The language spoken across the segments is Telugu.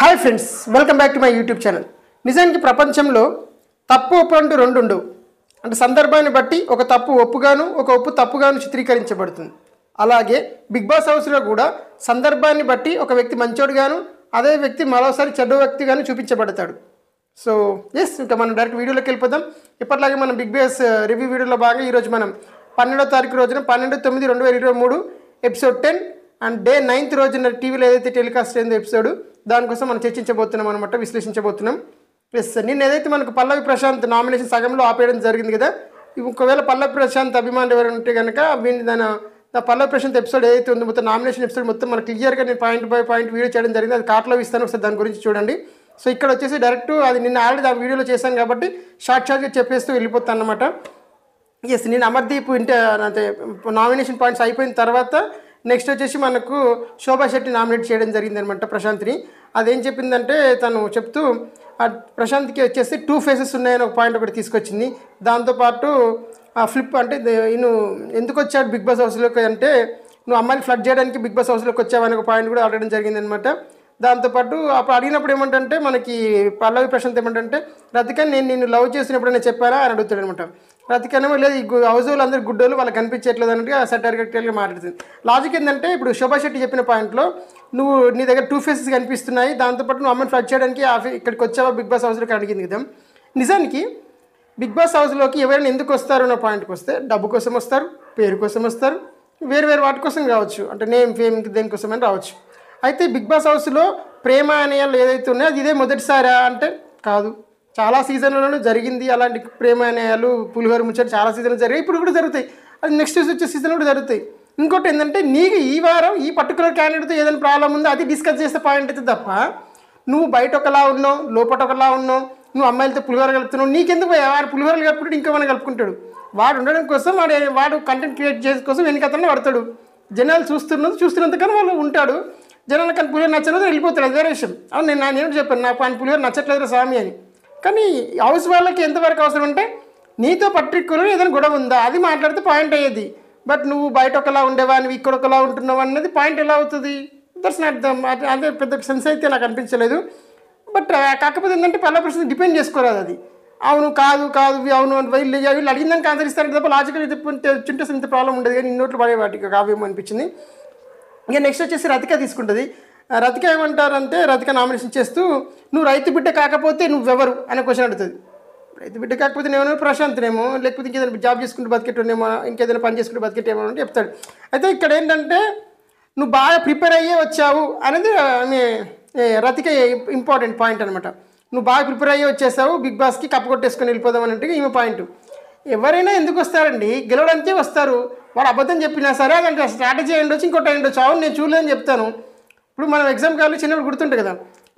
hi friends welcome back to my YouTube channel నిజానికి ప్రపంచంలో తప్పు ఒప్పు అంటూ రెండు ఉండవు అంటే సందర్భాన్ని బట్టి ఒక తప్పు ఒప్పుగాను ఒక ఒప్పు తప్పుగాను చిత్రీకరించబడుతుంది అలాగే బిగ్ బాస్ హౌస్లో కూడా సందర్భాన్ని బట్టి ఒక వ్యక్తి మంచోడుగాను అదే వ్యక్తి మరోసారి చెడ్డ వ్యక్తిగాను చూపించబడతాడు సో ఎస్ ఇంకా మనం డైరెక్ట్ వీడియోలోకి వెళ్ళిపోదాం ఇప్పటిలాగే మనం బిగ్ బాస్ రివ్యూ uh, వీడియోలో భాగంగా ఈరోజు మనం పన్నెండో తారీఖు రోజున పన్నెండు తొమ్మిది రెండు వేల ఇరవై మూడు episode ten and day ninth రోజున టీవీలో ఏదైతే టెలికాస్ట్ అయిందో ఎపిసోడ్ దానికోసం మనం చర్చించబోతున్నాం అనమాట విశ్లేషించబోతున్నాం ఎస్ సార్ నిన్న ఏదైతే మనకు పల్లవి ప్రశాంత్ నామినేషన్ సగంలో ఆపేయడం జరిగింది కదా ఒకవేళ పల్లవి ప్రశాంత్ అభిమానులు ఎవరైనా ఉంటే కనుక వీని దాని నా పల్లవి ప్రశాంత్ ఎపిసోడ్ ఏదైతే ఉందో మొత్తం నామినేషన్ ఎపిసోడ్ మొత్తం మనకు క్లియర్గా నేను పాయింట్ బై పాయింట్ వీడియో చేయడం జరిగింది అది కార్ట్లో ఇస్తాను ఒకసారి దాని గురించి చూడండి సో ఇక్కడ వచ్చేసి డైరెక్ట్ అది నిన్న ఆల్రెడీ ఆ వీడియోలో చేశాను కాబట్టి షార్ట్ షార్ట్గా చెప్పేస్తూ వెళ్ళిపోతాను అనమాట ఎస్ నేను అమర్దీప్ ఇంటే అంటే నామినేషన్ పాయింట్స్ అయిపోయిన తర్వాత నెక్స్ట్ వచ్చేసి మనకు శోభా శెట్టి నామినేట్ చేయడం జరిగిందనమాట ప్రశాంత్ని అదేం చెప్పిందంటే తను చెప్తూ ప్రశాంత్కి వచ్చేసి టూ ఫేసెస్ ఉన్నాయని ఒక పాయింట్ ఒకటి తీసుకొచ్చింది దాంతోపాటు ఆ ఫ్లిప్ అంటే నేను ఎందుకు వచ్చాడు బిగ్ బాస్ హౌస్లోకి అంటే నువ్వు అమ్మాయిని ఫ్లడ్ చేయడానికి బిగ్ బాస్ హౌస్లోకి వచ్చావని ఒక పాయింట్ కూడా అడగడం జరిగిందనమాట దాంతోపాటు అప్పుడు అడిగినప్పుడు ఏమంటంటే మనకి పల్లవి ప్రశాంత్ ఏమంటంటే రతికని నేను నిన్ను లవ్ చేసినప్పుడు నేను చెప్పారా అని అడుగుతాడు అనమాట అతికనమో లేదు ఈ హౌజోలు అందరూ గుడ్డోలు వాళ్ళకి కనిపించట్లేదు అన్నట్టుగా సటర్గట్గా మాట్లాడుతుంది లాజిక్ ఏంటంటే ఇప్పుడు శోభా శెట్టి చెప్పిన పాయింట్లో నువ్వు నీ దగ్గర టూ ఫేసెస్ కనిపిస్తున్నాయి దాంతోపాటు నువ్వు అమ్మని ఫ్లడ్ చేయడానికి ఇక్కడికి వచ్చావా బిగ్ బాస్ హౌస్లోకి అడిగింది కదా నిజానికి బిగ్ బాస్ హౌస్లోకి ఎవరైనా ఎందుకు వస్తారు అన్న పాయింట్కి వస్తే డబ్బు కోసం వస్తారు పేరు కోసం వస్తారు వేరు వేరు వాటి కోసం రావచ్చు అంటే నేమ్ ఫేమ్ దేనికోసం అని రావచ్చు అయితే బిగ్ బాస్ హౌస్లో ప్రేమ అనేయాలు ఏదైతే ఉన్నాయో అది ఇదే మొదటిసారా అంటే కాదు చాలా సీజన్లలో జరిగింది అలాంటి ప్రేమ అనేయాలు పులిహోర ముచ్చట్లు చాలా సీజన్లు జరిగాయి ఇప్పుడు కూడా జరుగుతాయి అది నెక్స్ట్ వచ్చే సీజన్ కూడా జరుగుతాయి ఇంకోటి ఏంటంటే నీకు ఈ వారం ఈ పర్టికులర్ క్యాండిడేట్తో ఏదైనా ప్రాబ్లం ఉందో అది డిస్కస్ చేసే పాయింట్ అయితే తప్ప నువ్వు బయట ఒకలా ఉన్నావు లోపల ఒకలా ఉన్నావు నువ్వు అమ్మాయిలతో పులిహోర కలుపుతున్నావు నీకెందుకు వాడు పులిహోరలు కలుపుకుంటే ఇంకా మనం కలుపుకుంటాడు వాడు ఉండడం కోసం వాడు వాడు కంటెంట్ క్రియేట్ చేసే కోసం వెనకతనే పడతాడు జనాలు చూస్తున్నది చూస్తున్నంత కానీ వాళ్ళు ఉంటాడు జనాలకు కానీ పులిహోర నచ్చినది వెళ్ళిపోతాడు అదే విషయం అవును నేను నేను చెప్పాను నాకు ఆయన పులిహోర నచ్చట్లేదు స్వామి అని కానీ హౌస్ వాళ్ళకి ఎంతవరకు అవసరం అంటే నీతో పట్టుకుని ఏదైనా గొడవ ఉందా అది మాట్లాడితే పాయింట్ అయ్యేది బట్ నువ్వు బయట ఒకలా ఉండేవా నువ్వు ఇక్కడ ఒకలా ఉంటున్నావు అన్నది పాయింట్ ఎలా అవుతుంది దట్స్ నాట్ అదే పెద్ద సెన్స్ అయితే నాకు అనిపించలేదు బట్ కాకపోతే ఏంటంటే పల్ల ప్రశ్న డిపెండ్ చేసుకోరాదు అది అవును కాదు కాదు అవును అంటే వీళ్ళు వీళ్ళు అడిగిన ఆన్సర్ తప్ప లాజికల్ చెప్పుంటే చింటే ఇంత ప్రాబ్లం ఉండదు కానీ ఇన్నోట్లు పడే వాటికి కావేమో అనిపించింది ఇంకా నెక్స్ట్ వచ్చేసి రతిక తీసుకుంటుంది రథిక ఏమంటారంటే రథిక నామినేషన్ చేస్తూ నువ్వు రైతు బిడ్డ కాకపోతే నువ్వెవరు అనే క్వశ్చన్ అడుగుతుంది రైతు బిడ్డ కాకపోతే నేను ప్రశాంత్నేమో లేకపోతే ఇంకేదైనా జాబ్ చేసుకుంటూ బతికేటోనేమో ఇంకేదైనా పని చేసుకుంటూ బతికేటేమో అని చెప్తాడు అయితే ఇక్కడ ఏంటంటే నువ్వు బాగా ప్రిపేర్ అయ్యే వచ్చావు అనేది రథిక ఇంపార్టెంట్ పాయింట్ అనమాట నువ్వు బాగా ప్రిపేర్ అయ్యి వచ్చేసావు బిగ్ బాస్కి కప్పు కొట్టేసుకొని వెళ్ళిపోదాం అన్నట్టుగా ఈమె పాయింట్ ఎవరైనా ఎందుకు వస్తారండి గెలవడానికే వస్తారు వాడు అబద్ధం చెప్పినా సరే అదంటే స్ట్రాటజీ ఏంటో ఉండొచ్చు ఇంకోటి ఏంటో చావు నేను చూడలేదని చెప్తాను ఇప్పుడు మనం ఎగ్జామ్ కావాలి చిన్నప్పుడు గుర్తుంటుంది కదా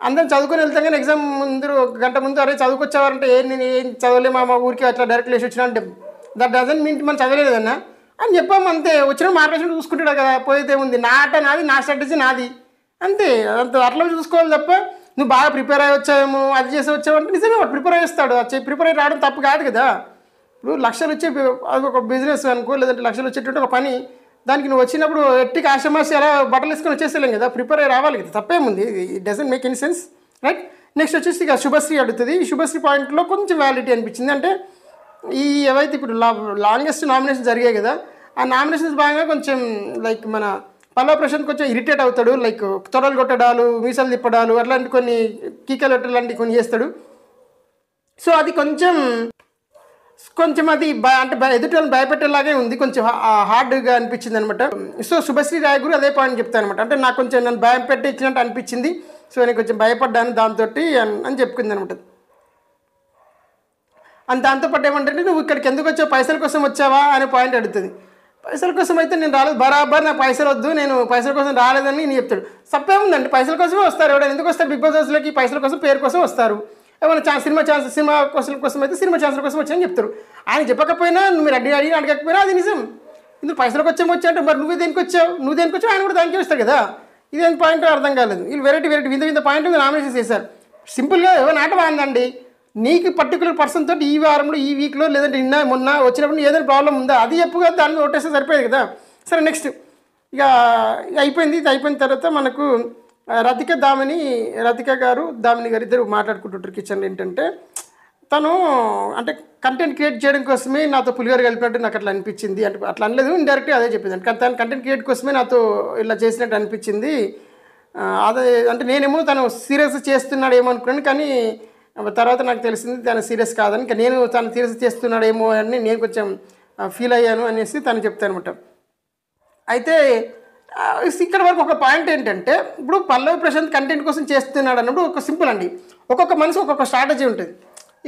అందరం చదువుకొని వెళ్తాం కానీ ఎగ్జామ్ ముందు గంట ముందు అరే చదువుకొచ్చేవారంటే ఏం నేను ఏం చదవలే మా ఊరికి అట్లా డైరెక్ట్ లేచి వచ్చినా అంటే దట్ డజన్ మీన్ మనం చదవలేదన్నా అని చెప్పాము అంతే వచ్చిన మార్కెట్ చూసుకుంటాడు కదా పోయితే ఉంది నా ఆట నాది నా స్ట్రాటజీ నాది అంతే అంత అట్లా చూసుకోవాలి తప్ప నువ్వు బాగా ప్రిపేర్ అయ్యి వచ్చావేమో అది చేసి వచ్చావంటే నిజమే వాడు ప్రిపేర్ అది ప్రిపేర్ అయ్యి రావడం తప్పు కాదు కదా ఇప్పుడు లక్షలు వచ్చే అది ఒక బిజినెస్ అనుకో లేదంటే లక్షలు వచ్చేటువంటి ఒక పని దానికి నువ్వు వచ్చినప్పుడు ఎట్టి కాస్టమర్స్ ఎలా బట్టలు వేసుకొని వచ్చేసేలేం కదా ప్రిపేర్ అయ్యి రావాలి కదా తప్పేముంది it doesn't make any sense right next వచ్చేసి ఇక శుభశ్రీ అడుగుతుంది శుభశ్రీ పాయింట్లో కొంచెం వ్యాలిటీ అనిపించింది అంటే ఈ ఏవైతే ఇప్పుడు లా లాంగెస్ట్ నామినేషన్ జరిగాయి కదా ఆ నామినేషన్స్ భాగంగా కొంచెం లైక్ మన పల్లవ ప్రశాంత్ కొంచెం ఇరిటేట్ అవుతాడు లైక్ తొడలు కొట్టడాలు మీసాలు తిప్పడాలు అట్లాంటి కొన్ని కీకలు లాంటివి కొన్ని చేస్తాడు సో అది కొంచెం కొంచెం అది అంటే ఎదుటి భయపెట్టేలాగే ఉంది కొంచెం హార్డ్గా అనిపించింది అనమాట సో శుభశ్రీ రాయ్ గురు అదే పాయింట్ చెప్తాను అనమాట అంటే నాకు కొంచెం నన్ను భయం పెట్టించినట్టు అనిపించింది సో నేను కొంచెం భయపడ్డాను దాంతో అని చెప్పుకుంది అనమాట అని దాంతోపాటు ఏమంటే నువ్వు ఇక్కడికి ఎందుకు వచ్చావు పైసల కోసం వచ్చావా అనే పాయింట్ అడుగుతుంది పైసల కోసం అయితే నేను రాలేదు బరాబర్ నా పైసలు వద్దు నేను పైసల కోసం రాలేదని నేను చెప్తాడు తప్పేముందండి పైసల కోసమే వస్తారు ఎవడైనా ఎందుకు వస్తారు బిగ్ బాస్ హౌస్లోకి పైసల కోసం పేరు కోసం వస్తారు ఏమైనా ఛాన్స్ సినిమా ఛాన్స్ సినిమా కోసం కోసం అయితే సినిమా ఛాన్స్ కోసం వచ్చాయని చెప్తారు ఆయన చెప్పకపోయినా మీరు అడిగి అడిగి అడగకపోయినా అది నిజం ఇందులో పైసలకు వచ్చాము వచ్చా అంటే మరి నువ్వే దేనికి వచ్చావు నువ్వు దేనికి వచ్చావు ఆయన కూడా దానికి వస్తాడు కదా ఇదేం పాయింట్ అర్థం కాలేదు వీళ్ళు వెరైటీ వెరైటీ వింత వింత మీరు నామినేషన్ చేశారు సింపుల్గా ఏమైనా ఆట బాగుందండి నీకు పర్టికులర్ పర్సన్ తోటి ఈ వారంలో ఈ వీక్లో లేదంటే నిన్న మొన్న వచ్చినప్పుడు ఏదైనా ప్రాబ్లం ఉందా అది చెప్పుగా దాన్ని ఓటేస్తే సరిపోయేది కదా సరే నెక్స్ట్ ఇక అయిపోయింది ఇది అయిపోయిన తర్వాత మనకు రతిక దామిని రతిక గారు దామిని గారు ఇద్దరు మాట్లాడుకుంటుంటారు కిచెన్లో ఏంటంటే తను అంటే కంటెంట్ క్రియేట్ చేయడం కోసమే నాతో పులిగారు కలిపినట్టు నాకు అట్లా అనిపించింది అంటే అట్లా అనలేదు ఇండైరెక్ట్గా అదే చెప్పింది అంటే తను కంటెంట్ క్రియేట్ కోసమే నాతో ఇలా చేసినట్టు అనిపించింది అదే అంటే నేనేమో తను సీరియస్ చేస్తున్నాడు అనుకున్నాను కానీ తర్వాత నాకు తెలిసింది తను సీరియస్ కాదని ఇంకా నేను తను సీరియస్ చేస్తున్నాడేమో అని నేను కొంచెం ఫీల్ అయ్యాను అనేసి తను చెప్తాను అనమాట అయితే ఇక్కడ వరకు ఒక పాయింట్ ఏంటంటే ఇప్పుడు పల్లవి ప్రశాంత్ కంటెంట్ కోసం చేస్తున్నాడు అన్నప్పుడు ఒక సింపుల్ అండి ఒక్కొక్క మనిషి ఒక్కొక్క స్ట్రాటజీ ఉంటుంది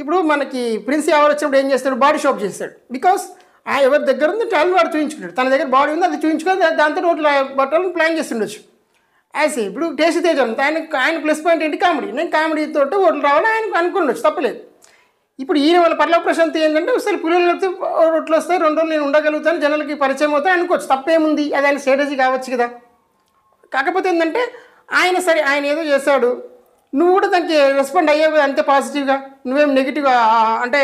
ఇప్పుడు మనకి ప్రిన్స్ ఎవరు వచ్చినప్పుడు ఏం చేస్తాడు బాడీ షాప్ చేస్తాడు బికాస్ ఆ ఎవరి దగ్గర ఉంది టాలెంట్ వాడు చూపించుకుంటాడు తన దగ్గర బాడీ ఉంది అది చూపించుకొని దాంతో నోట్లు ప్లాన్ చేస్తుండొచ్చు యాస్ ఇప్పుడు టేస్ట్ తేజం ఆయన ఆయన ప్లస్ పాయింట్ ఏంటి కామెడీ నేను కామెడీతో ఓట్లు రావాలని ఆయన అనుకున్నచ్చు తప్పలేదు ఇప్పుడు ఈయన వాళ్ళ పర్లో ప్రశాంతి ఏంటంటే ఒకసారి పులులు లేకపోతే రొట్లు వస్తాయి రెండు రోజులు నేను ఉండగలుగుతాను జనాలకి పరిచయం అవుతాను అనుకోవచ్చు తప్పేముంది అది ఆయన స్ట్రాటజీ కావచ్చు కదా కాకపోతే ఏంటంటే ఆయన సరే ఆయన ఏదో చేశాడు నువ్వు కూడా దానికి రెస్పాండ్ అయ్యావు అంతే పాజిటివ్గా నువ్వేం నెగిటివ్ అంటే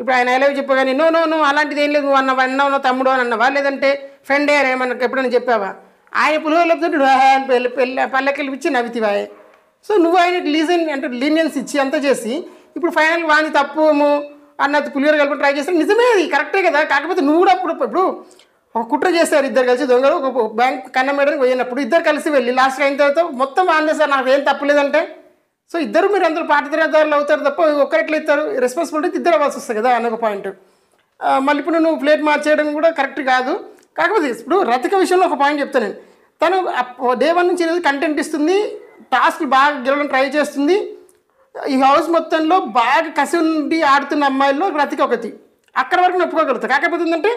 ఇప్పుడు ఆయన ఎలా చెప్పగానే నో నో నువ్వు అలాంటిది ఏం లేదు నువ్వు అన్నవా అన్నావు తమ్ముడు అని అన్నవా లేదంటే ఫ్రెండ్ అయ్యారు ఏమన్నా ఎప్పుడైనా చెప్పావా ఆయన పులిహోరతో అని పెళ్ళి పెళ్ళి పల్లెకి వెళ్ళి నవ్వితివా సో నువ్వు ఆయన లీజన్ అంటే లీనియన్స్ ఇచ్చి అంతా చేసి ఇప్పుడు ఫైనల్ వాని తప్పుము అన్నది పులిగారు కలిపి ట్రై చేస్తాను నిజమే అది కరెక్టే కదా కాకపోతే నువ్వు కూడా అప్పుడు ఇప్పుడు ఒక కుట్ర చేస్తారు ఇద్దరు కలిసి దొంగలు ఒక బ్యాంక్ కన్న వేయడానికి పోయినప్పుడు ఇద్దరు కలిసి వెళ్ళి లాస్ట్ అయిన తర్వాత మొత్తం వాందే సార్ నాకు ఏం తప్పలేదంటే సో ఇద్దరు మీరు అందరూ పాటిదారులు అవుతారు తప్ప ఒకరిట్లు ఇస్తారు రెస్పాన్సిబిలిటీ ఇద్దరు అవ్వాల్సి వస్తుంది కదా అనే ఒక పాయింట్ మళ్ళీ ఇప్పుడు నువ్వు ప్లేట్ మార్చేయడం కూడా కరెక్ట్ కాదు కాకపోతే ఇప్పుడు రతిక విషయంలో ఒక పాయింట్ చెప్తాను నేను తను డే వన్ నుంచి కంటెంట్ ఇస్తుంది టాస్క్ బాగా గెలవడం ట్రై చేస్తుంది ఈ హౌస్ మొత్తంలో బాగా కసి ఉండి ఆడుతున్న అమ్మాయిల్లో ప్రతికి ఒకటి అక్కడ వరకు నొప్పుకోగలుగుతా కాకపోతే ఏంటంటే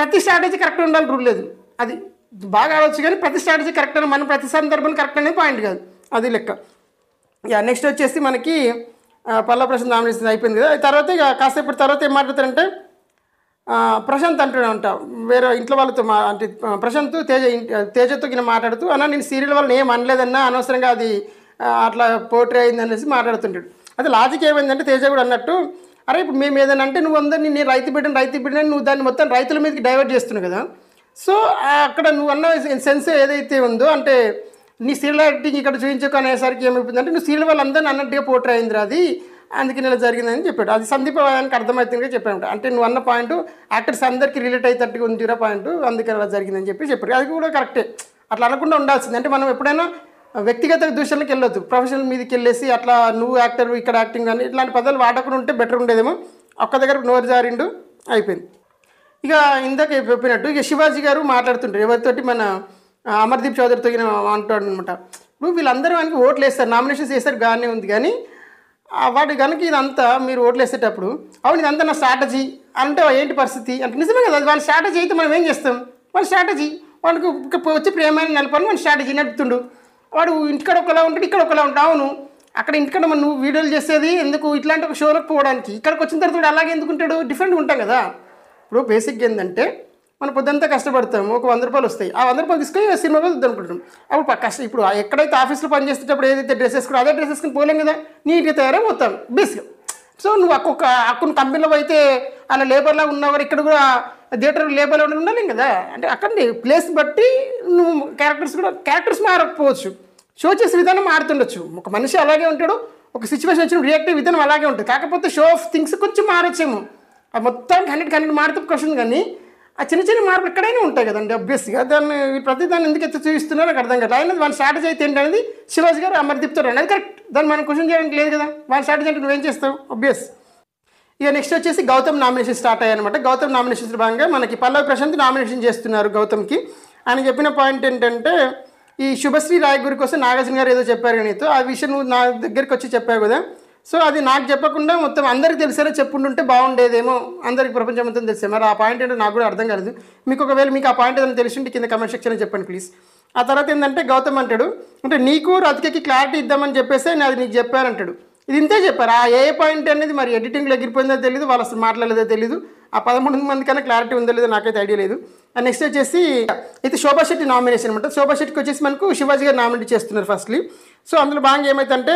ప్రతి స్ట్రాటజీ కరెక్ట్ ఉండాలని రూల్ లేదు అది బాగా ఆడవచ్చు కానీ ప్రతి స్ట్రాటజీ కరెక్ట్ అని మనం ప్రతి సందర్భం కరెక్ట్ అనేది పాయింట్ కాదు అది లెక్క యా నెక్స్ట్ వచ్చేసి మనకి పల్ల ప్రశాంత్ నామినేషన్ అయిపోయింది కదా తర్వాత ఇక కాసేపటి తర్వాత ఏం మాట్లాడతారంటే ప్రశాంత్ అంటూనే అంట వేరే ఇంట్లో వాళ్ళతో మా అంటే ప్రశాంత్ తేజ తేజతో కింద మాట్లాడుతూ అన్న నేను సీరియల్ వల్ల ఏం అనలేదన్నా అనవసరంగా అది అట్లా పోటీ అయింది అనేసి మాట్లాడుతుంటాడు అది లాజిక్ ఏమైందంటే తేజ కూడా అన్నట్టు అరే ఇప్పుడు మేము ఏదైనా అంటే నువ్వు అందరు నేను రైతు బిడ్డను రైతు బిడ్డని నువ్వు దాన్ని మొత్తం రైతుల మీదకి డైవర్ట్ చేస్తున్నావు కదా సో అక్కడ నువ్వు అన్న సెన్స్ ఏదైతే ఉందో అంటే నీ సీరియల్ యాక్టింగ్ ఇక్కడ చూపించుకు అనేసరికి అంటే నువ్వు సీరియల్ వాళ్ళందరినీ అన్నట్టుగా పోట్రీ అయిందిరా అది అందుకే ఇలా జరిగిందని చెప్పాడు అది వాదానికి అర్థమవుతుందిగా చెప్పాను అంటే నువ్వు అన్న పాయింట్ యాక్టర్స్ అందరికీ రిలేట్ అయ్యేటట్టుగా ఉందిరా పాయింట్ అందుకని అలా జరిగిందని చెప్పి చెప్పారు అది కూడా కరెక్టే అట్లా అనకుండా ఉండాల్సింది అంటే మనం ఎప్పుడైనా వ్యక్తిగత దూషణలకు వెళ్ళొద్దు ప్రొఫెషనల్ మీదకి వెళ్ళేసి అట్లా నువ్వు యాక్టర్ ఇక్కడ యాక్టింగ్ కానీ ఇట్లాంటి పదాలు వాడకుండా ఉంటే బెటర్ ఉండేదేమో ఒక్క దగ్గర నోరు జారిండు అయిపోయింది ఇక ఇందాక చెప్పినట్టు ఇక శివాజీ గారు మాట్లాడుతుంటారు ఎవరితోటి మన అమర్దీప్ చౌదరితో అంటాడు అనమాట ఇప్పుడు వీళ్ళందరూ ఆయనకి ఓట్లు వేస్తారు నామినేషన్స్ చేస్తారు గానే ఉంది కానీ వాటి కనుక ఇదంతా మీరు ఓట్లు వేసేటప్పుడు అవును ఇదంతా నా స్ట్రాటజీ అంటే ఏంటి పరిస్థితి అంటే నిజమే కదా వాళ్ళ స్ట్రాటజీ అయితే మనం ఏం చేస్తాం వాళ్ళ స్ట్రాటజీ వాళ్ళకి వచ్చి ప్రేమాన్ని నలపాలని వాళ్ళ స్ట్రాటజీ నడుపుతుండు వాడు ఇంటికాడ ఒకలా ఉంటాడు ఇక్కడ ఒకలా ఉంటాడు అవును అక్కడ ఇంటికాడ మనం నువ్వు వీడియోలు చేసేది ఎందుకు ఇట్లాంటి ఒక షోలకు పోవడానికి ఇక్కడికి వచ్చిన తర్వాత అలాగే ఎందుకుంటాడు డిఫరెంట్ ఉంటాం కదా ఇప్పుడు బేసిక్గా ఏంటంటే మనం పొద్దుంతా కష్టపడతాము ఒక వంద రూపాయలు వస్తాయి ఆ వంద రూపాయలు తీసుకొని సినిమా పోయి అనుకుంటాం అప్పుడు కష్టం ఇప్పుడు ఎక్కడైతే ఆఫీస్లో పనిచేసేటప్పుడు ఏదైతే డ్రెస్ వేసుకున్నా అదే డ్రెస్ వేసుకుని పోలేం కదా నీట్గా తయారై పోతాం బేసిక్ సో నువ్వు అక్కొక్క అక్కడ కంపెనీలో అయితే అలా లేబర్లా ఉన్నవారు ఇక్కడ కూడా థియేటర్ లేబర్ ఉండాలి కదా అంటే అక్కడ ప్లేస్ బట్టి నువ్వు క్యారెక్టర్స్ కూడా క్యారెక్టర్స్ మారకపోవచ్చు షో చేసే విధానం మారుతుండొచ్చు ఒక మనిషి అలాగే ఉంటాడు ఒక సిచ్యువేషన్ వచ్చిన రియాక్టివ్ విధానం అలాగే ఉంటుంది కాకపోతే షో ఆఫ్ థింగ్స్ కొంచెం మారొచ్చేమో అది మొత్తం హండ్రెడ్ హండ్రెడ్ మారుతూ క్వశ్చన్ కానీ ఆ చిన్న చిన్న మార్పులు ఎక్కడైనా ఉంటాయి కదండి అబ్బియస్గా దాన్ని ప్రతి దాన్ని ఎందుకు ఎత్తి చూపిస్తున్నారో అక్కడ అర్థం కాదు అయినది వాళ్ళ స్ట్రాటజీ అయితే ఏంటనేది శివాజీ గారు అమర్దీప్తో రండి అది కరెక్ట్ దాన్ని మనం క్వశ్చన్ చేయడానికి లేదు కదా వాళ్ళ స్ట్రాటజీ అంటే నువ్వేం చేస్తావు అబ్బియస్ ఇక నెక్స్ట్ వచ్చేసి గౌతమ్ నామినేషన్ స్టార్ట్ అయ్యాయన్నమాట గౌతమ్ నామినేషన్ భాగంగా మనకి పల్లవి ప్రశాంత్ నామినేషన్ చేస్తున్నారు గౌతమ్కి ఆయన చెప్పిన పాయింట్ ఏంటంటే ఈ శుభశ్రీ రాయ్ గురి కోసం నాగార్జున గారు ఏదో చెప్పారు నీతో ఆ విషయం నువ్వు నా దగ్గరికి వచ్చి చెప్పావు కదా సో అది నాకు చెప్పకుండా మొత్తం అందరికీ తెలిసేలా చెప్పుంటుంటే బాగుండేదేమో అందరికి ప్రపంచం మొత్తం తెలిసే మరి ఆ పాయింట్ ఏంటో నాకు కూడా అర్థం కాలేదు మీకు ఒకవేళ మీకు ఆ పాయింట్ ఏదైనా తెలిసింటే కింద కమెంట్ సెక్షన్లో చెప్పండి ప్లీజ్ ఆ తర్వాత ఏంటంటే గౌతమ్ అంటాడు అంటే నీకు రతికకి క్లారిటీ ఇద్దామని చెప్పేసి నేను అది నీకు చెప్పానంటాడు ఇది ఇంతే చెప్పారు ఆ ఏ పాయింట్ అనేది మరి ఎడిటింగ్లో ఎగిరిపోయిందో తెలియదు వాళ్ళు అసలు మాట్లాడలేదో తెలియదు ఆ పదమూడు మంది కన్నా క్లారిటీ ఉందో లేదో నాకైతే ఐడియా లేదు నెక్స్ట్ వచ్చేసి ఇది శోభాశెట్టి నామినేషన్ అనమాట శోభాశెట్టికి వచ్చేసి మనకు శివాజీ గారు నామినేట్ చేస్తున్నారు ఫస్ట్లీ సో అందులో భాగంగా ఏమైతుందంటే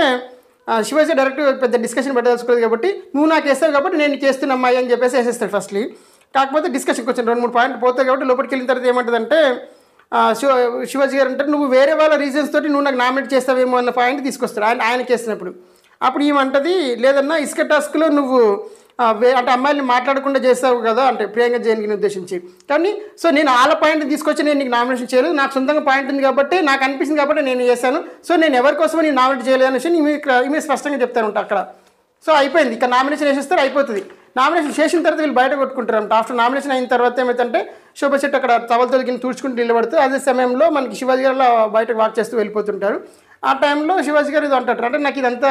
శివాజీ డైరెక్ట్ పెద్ద డిస్కషన్ పెట్టదలుచుకోలేదు కాబట్టి నువ్వు నాకు వేస్తావు కాబట్టి నేను చేస్తున్నమ్మా అని చెప్పేసి వేసేస్తాడు ఫస్ట్లీ కాకపోతే డిస్కషన్కి వచ్చిన రెండు మూడు పాయింట్లు పోతాయి కాబట్టి లోపలికి వెళ్ళిన తర్వాత ఏమంటుందంటే శివ శివాజీ గారు అంటే నువ్వు వేరే వాళ్ళ రీజన్స్ తోటి నువ్వు నాకు నామినేట్ చేస్తావేమో అన్న పాయింట్ తీసుకొస్తాడు ఆయన ఆయనకి వేసినప్పుడు అప్పుడు ఏమంటది లేదన్నా ఇసుక టాస్క్లో నువ్వు అంటే అమ్మాయిని మాట్లాడకుండా చేస్తావు కదా అంటే ప్రియాంక జైన్కి ఉద్దేశించి కానీ సో నేను వాళ్ళ పాయింట్ తీసుకొచ్చి నేను నీకు నామినేషన్ చేయలేదు నాకు సొంతంగా పాయింట్ ఉంది కాబట్టి నాకు అనిపిస్తుంది కాబట్టి నేను చేశాను సో నేను ఎవరికోసం నేను నామినేట్ చేయలేదు అనేసి ఈమె స్పష్టంగా చెప్తాను ఉంటా అక్కడ సో అయిపోయింది ఇక నామినేషన్ వేసేస్తారు అయిపోతుంది నామినేషన్ చేసిన తర్వాత వీళ్ళు బయట కొట్టుకుంటారు అంట ఆఫ్టర్ నామినేషన్ అయిన తర్వాత ఏమైతే శోభ చెట్టు అక్కడ తవలతో కింద తుడుచుకుంటూ నిలబడుతూ అదే సమయంలో మనకి శివాజీ గారు బయటకు వాక్ చేస్తూ వెళ్ళిపోతుంటారు ఆ టైంలో శివాజీ గారు ఇది అంటాడు అంటే నాకు ఇదంతా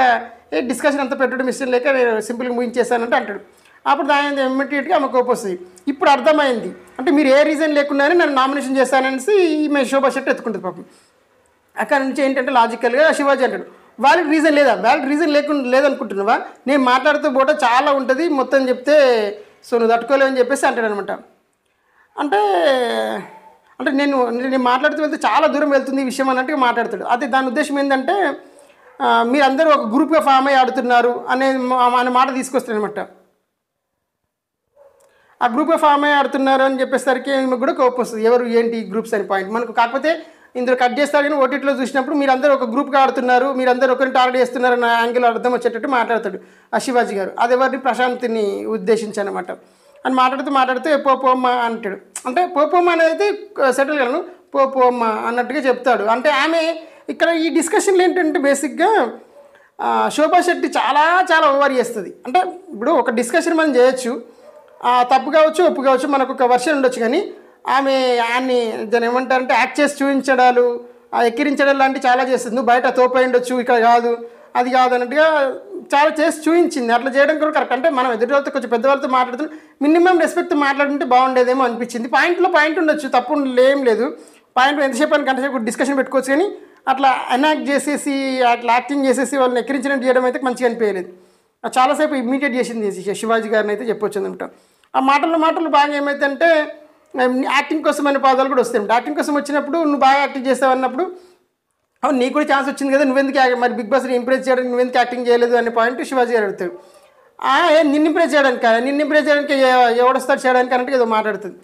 ఏ డిస్కషన్ అంతా పెట్టడం ఇష్టం లేక నేను సింపుల్గా ముగించేశానంటే అంటాడు అప్పుడు దాని ఇమ్మీడియట్గా ఆమె కోపం వస్తుంది ఇప్పుడు అర్థమైంది అంటే మీరు ఏ రీజన్ లేకుండానే నన్ను నామినేషన్ చేస్తాననేసి ఈమె శోభా శెట్టి ఎత్తుకుంటుంది పాపం అక్కడ నుంచి ఏంటంటే లాజికల్గా శివాజీ అంటాడు వాళ్ళకి రీజన్ లేదా వాళ్ళకి రీజన్ లేకుండా లేదనుకుంటున్నావా నేను మాట్లాడుతూ పోట చాలా ఉంటుంది మొత్తం చెప్తే సో నువ్వు తట్టుకోలేవని చెప్పేసి అంటాడనమాట అంటే అంటే నేను నేను మాట్లాడుతూ వెళ్తే చాలా దూరం వెళ్తుంది ఈ విషయం అన్నట్టుగా మాట్లాడతాడు అదే దాని ఉద్దేశం ఏంటంటే మీరందరూ ఒక గ్రూప్గా ఫామ్ అయ్యి ఆడుతున్నారు అనే అనే మాట అనమాట ఆ గ్రూప్గా ఫామ్ అయ్యి ఆడుతున్నారు అని చెప్పేసరికి మీకు కూడా కోపం వస్తుంది ఎవరు ఏంటి గ్రూప్స్ అని పాయింట్ మనకు కాకపోతే ఇందులో కట్ చేస్తారు కానీ ఓటీటీలో చూసినప్పుడు మీరందరూ ఒక గ్రూప్గా ఆడుతున్నారు మీరందరూ ఒకరిని టార్గెట్ చేస్తున్నారు అన్న యాంగిల్ అర్థం వచ్చేటట్టు మాట్లాడతాడు ఆ శివాజీ గారు అది ఎవరిని ప్రశాంతిని ఉద్దేశించనమాట అని మాట్లాడుతూ మాట్లాడుతూ పో అంటాడు అంటే పో అనేది సెటిల్ కాను పో అన్నట్టుగా చెప్తాడు అంటే ఆమె ఇక్కడ ఈ డిస్కషన్లు ఏంటంటే బేసిక్గా శోభా శెట్టి చాలా చాలా ఓవర్ చేస్తుంది అంటే ఇప్పుడు ఒక డిస్కషన్ మనం చేయొచ్చు తప్పు కావచ్చు ఒప్పు కావచ్చు మనకు ఒక వర్షన్ ఉండొచ్చు కానీ ఆమె ఆయన్ని దాని ఏమంటారంటే యాక్ట్ చేసి చూపించడాలు ఎక్కిరించడం లాంటివి చాలా చేస్తుంది నువ్వు బయట తోపై ఉండొచ్చు ఇక్కడ కాదు అది కాదన్నట్టుగా చాలా చేసి చూపించింది అట్లా చేయడం కూడా కరెక్ట్ అంటే మనం ఎదుటి కొంచెం పెద్దవాళ్ళతో మాట్లాడుతున్నాం మినిమం రెస్పెక్ట్ మాట్లాడుంటే బాగుండేదేమో అనిపించింది పాయింట్లో పాయింట్ ఉండొచ్చు తప్పు ఏం లేదు పాయింట్లో ఎంతసేపు అని కంటే డిస్కషన్ పెట్టుకోవచ్చు కానీ అట్లా అనాక్ట్ చేసేసి అట్లా యాక్టింగ్ చేసేసి వాళ్ళని ఎక్కిరించడం చేయడం అయితే మంచిగా అనిపించలేదు చాలాసేపు ఇమ్మీడియట్ చేసింది శివాజీ గారిని అయితే చెప్పొచ్చు అనమాట ఆ మాటలు మాటలు బాగా ఏమైతే అంటే యాక్టింగ్ కోసం అనే పాదాలు కూడా వస్తాయి యాక్టింగ్ కోసం వచ్చినప్పుడు నువ్వు బాగా యాక్టింగ్ చేసావు అన్నప్పుడు అవును నీకు కూడా ఛాన్స్ వచ్చింది కదా నువ్వెందుకు మరి బిగ్ బాస్ని ఇంప్రెస్ చేయడానికి నువ్వెందుకు యాక్టింగ్ చేయలేదు అనే పాయింట్ శివాజీ గారు అడుగుతాడు నిన్ను ఇంప్రెస్ చేయడానికి నిన్ను ఇంప్రెస్ చేయడానికి ఎవడొస్తాడు చేయడానికి అన్నట్టు ఏదో మాట్లాడుతుంది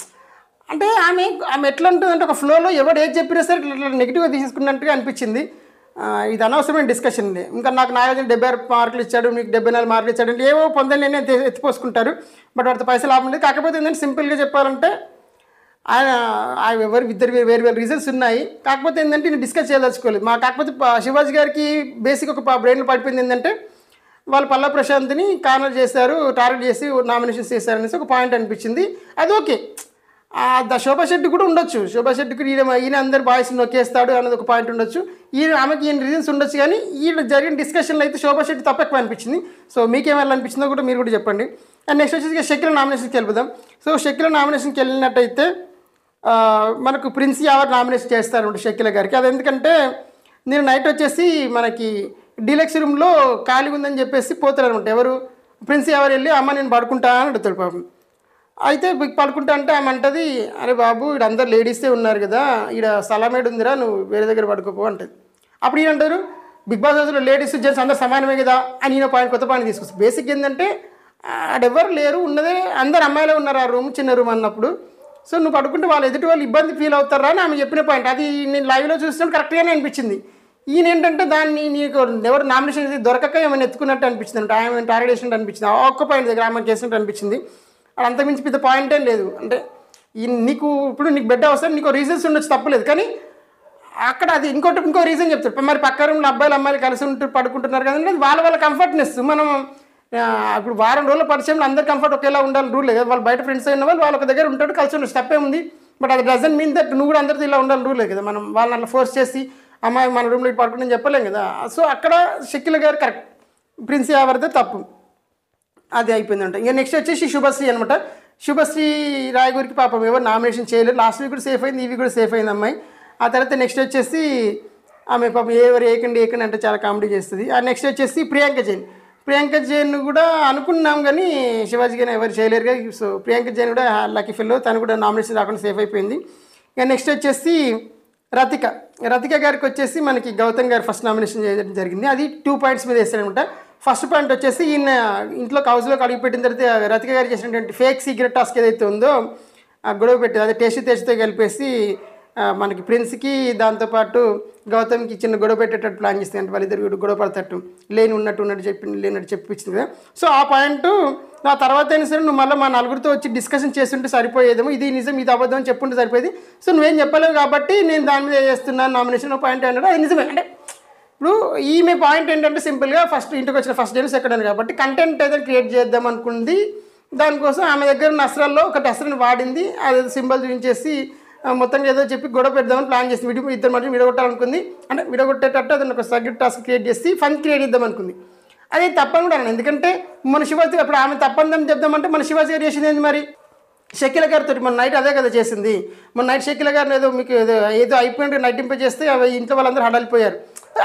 అంటే ఆమె ఆమె ఎట్లా ఉంటుందంటే ఒక ఫ్లోలో ఎవడు ఏది చెప్పినా సరే ఇట్లా నెగిటివ్గా తీసుకున్నట్టుగా అనిపించింది ఇది అనవసరమైన డిస్కషన్ ఇంకా నాకు నాగార్జున డెబ్బై ఆరు మార్కులు ఇచ్చాడు మీకు డెబ్బై నాలుగు మార్కులు ఇచ్చాడు ఏవో పొందని ఎత్తిపోసుకుంటారు బట్ వాడితో పైసలు ఆపండి కాకపోతే ఏంటంటే సింపుల్గా చెప్పాలంటే ఆయన ఎవరు ఇద్దరు వేరు వేరు రీజన్స్ ఉన్నాయి కాకపోతే ఏంటంటే నేను డిస్కస్ చేయదలుచుకోలేదు మా కాకపోతే శివాజీ గారికి బేసిక్ ఒక బ్రెయిన్లో పడిపోయింది ఏంటంటే వాళ్ళు పల్ల ప్రశాంత్ని కార్నర్ చేశారు టార్గెట్ చేసి నామినేషన్స్ చేశారు అనేసి ఒక పాయింట్ అనిపించింది అది ఓకే ఆ శోభా శెట్టి కూడా ఉండొచ్చు శోభా కూడా ఈయన ఈయన అందరు బాయ్స్ నొక్కేస్తాడు అన్నది ఒక పాయింట్ ఉండొచ్చు ఈయన ఆమెకి ఈయన రీజన్స్ ఉండొచ్చు కానీ ఈయన జరిగిన డిస్కషన్లో అయితే శోభా శెట్టి తప్ప ఎక్కువ అనిపించింది సో అనిపించిందో కూడా మీరు కూడా చెప్పండి అండ్ నెక్స్ట్ వచ్చేసి షకిల నామినేషన్కి వెళ్ళిపోదాం సో షకిల నామినేషన్కి వెళ్ళినట్టయితే మనకు ప్రిన్స్ అవార్డు నామినేషన్ చేస్తారు షకిల గారికి అది ఎందుకంటే నేను నైట్ వచ్చేసి మనకి డీలక్స్ రూమ్లో ఖాళీ ఉందని చెప్పేసి పోతారు అనమాట ఎవరు ప్రిన్స్ ఎవరు వెళ్ళి అమ్మ నేను పడుకుంటా అని అడుగుతాడు పాపం అయితే పడుకుంటా అంటే ఆమె అంటది అరే బాబు ఇక్కడ అందరు లేడీసే ఉన్నారు కదా ఇక్కడ సలామేడు ఉందిరా నువ్వు వేరే దగ్గర పడుకోపో అంటది అప్పుడు ఈయనంటారు బిగ్ బాస్ హౌస్లో లేడీస్ జెంట్స్ అందరు సమానమే కదా అని ఈయన పాయింట్ కొత్త పాయింట్ తీసుకొస్తాను బేసిక్ ఏంటంటే ఆడెవ్వరు లేరు ఉన్నదే అందరు అమ్మాయిలే ఉన్నారు ఆ రూమ్ చిన్న రూమ్ అన్నప్పుడు సో నువ్వు పడుకుంటే వాళ్ళు ఎదుటి వాళ్ళు ఇబ్బంది ఫీల్ అవుతారా అని ఆమె చెప్పిన పాయింట్ అది నేను లైవ్లో చూస్తే కరెక్ట్గానే అనిపించింది ఈయన ఏంటంటే దాన్ని నీకు ఎవరు నామినేషన్ దొరకక ఏమైనా ఎత్తుకున్నట్టు అనిపించింది అంటే ఆమె టార్గెట్ చేసినట్టు అనిపించింది ఒక్క పాయింట్ దగ్గర ఆమె చేసినట్టు అనిపించింది అది అంతకుమించి పెద్ద పాయింట్ ఏం లేదు అంటే ఈ నీకు ఇప్పుడు నీకు బెడ్ అవసరం నీకు రీజన్స్ ఉండొచ్చు తప్పలేదు కానీ అక్కడ అది ఇంకోటి ఇంకో రీజన్ చెప్తారు మరి పక్క రూమ్లో అబ్బాయిలు అమ్మాయిలు కలిసి ఉంటూ పడుకుంటున్నారు కదండి వాళ్ళ వాళ్ళ కంఫర్ట్నెస్ మనం అప్పుడు వారం రోజులు పరిచయం అందరు కంఫర్ట్ ఒకేలా ఉండాలి రూల్ లేదు వాళ్ళు బయట ఫ్రెండ్స్ అయిన వాళ్ళు వాళ్ళ దగ్గర ఉంటాడు కలిసి ఉండదు తప్పే ఉంది బట్ అది డజన్ మీన్ దట్ నువ్వు కూడా అందరితో ఇలా ఉండాలి రూల్ కదా మనం వాళ్ళని అట్లా ఫోర్స్ చేసి అమ్మాయి మన రూమ్లో ఇటు పడుకుంటే చెప్పలేం కదా సో అక్కడ షకిల్ గారు కరెక్ట్ ప్రిన్స్ యావరిదే తప్పు అది అయిపోయిందంట ఇంకా నెక్స్ట్ వచ్చేసి శుభశ్రీ అనమాట శుభశ్రీ రాయగూరికి పాపం ఎవరు నామినేషన్ చేయలేదు లాస్ట్ వీక్ కూడా సేఫ్ అయింది ఇవి కూడా సేఫ్ అయింది అమ్మాయి ఆ తర్వాత నెక్స్ట్ వచ్చేసి ఆమె పాపం ఎవరు ఏకండి ఏకండి అంటే చాలా కామెడీ చేస్తుంది ఆ నెక్స్ట్ వచ్చేసి ప్రియాంక జైన్ ప్రియాంక జైన్ కూడా అనుకున్నాం కానీ శివాజీ గారిని ఎవరు చేయలేరు కానీ సో ప్రియాంక జైన్ కూడా లక్కీ ఫిల్లో తను కూడా నామినేషన్ రాకుండా సేఫ్ అయిపోయింది ఇక నెక్స్ట్ వచ్చేసి రతిక రతిక గారికి వచ్చేసి మనకి గౌతమ్ గారు ఫస్ట్ నామినేషన్ చేయడం జరిగింది అది టూ పాయింట్స్ మీద వేస్తాడనమాట ఫస్ట్ పాయింట్ వచ్చేసి ఈయన ఇంట్లో హౌస్లోకి కడిగి పెట్టిన తర్వాత రతిక గారు చేసినటువంటి ఫేక్ సీక్రెట్ టాస్క్ ఏదైతే ఉందో గొడవ పెట్టేది అదే టేస్ట్ టేస్ట్తో కలిపేసి మనకి ఫ్రెండ్స్కి దాంతోపాటు గౌతమ్కి చిన్న గొడవ పెట్టేటట్టు ప్లాన్ చేస్తుంది అంటే వాళ్ళిద్దరు గొడవ పడతట్టు లేని ఉన్నట్టు ఉన్నట్టు చెప్పి లేనట్టు చెప్పించింది కదా సో ఆ పాయింట్ ఆ తర్వాత అయినా సరే నువ్వు మళ్ళీ మా నలుగురితో వచ్చి డిస్కషన్ చేస్తుంటే సరిపోయేదేమో ఇది నిజం ఇది అబద్ధం అని చెప్పుంటే సరిపోయేది సో నువ్వేం చెప్పలేవు కాబట్టి నేను దాని మీద చేస్తున్నాను నామినేషన్ పాయింట్ అన్నాడు అది నిజమే అంటే ఇప్పుడు ఈమె పాయింట్ ఏంటంటే సింపుల్గా ఫస్ట్ ఇంటికి వచ్చిన ఫస్ట్ డేలు సెకండ్ అని కాబట్టి కంటెంట్ ఏదైనా క్రియేట్ చేద్దాం అనుకుంది దానికోసం ఆమె దగ్గర నస్రాల్లో ఒక నస్రని వాడింది అది సింబల్ చూపించేసి మొత్తం ఏదో చెప్పి గొడవ పెడదామని ప్లాన్ చేసి విడి ఇద్దరు మధ్య విడగొట్టాలనుకుంది అంటే విడగొట్టేటట్టు అతను ఒక సబ్జెక్ట్ టాస్క్ క్రియేట్ చేసి ఫండ్ క్రియేట్ చేద్దాం అనుకుంది అదే తప్పని కూడా అన్నాను ఎందుకంటే మన శివాజీ అప్పుడు ఆమె తప్పందని చెప్దామంటే మన శివాజీ గారు చేసింది ఏంది మరి షకీల గారితో మన నైట్ అదే కదా చేసింది మన నైట్ షకీల గారిని ఏదో మీకు ఏదో ఏదో అయిపోయినట్టు నైట్ ఇంపే చేస్తే అవి ఇంట్లో వాళ్ళందరూ హడలిపోయారు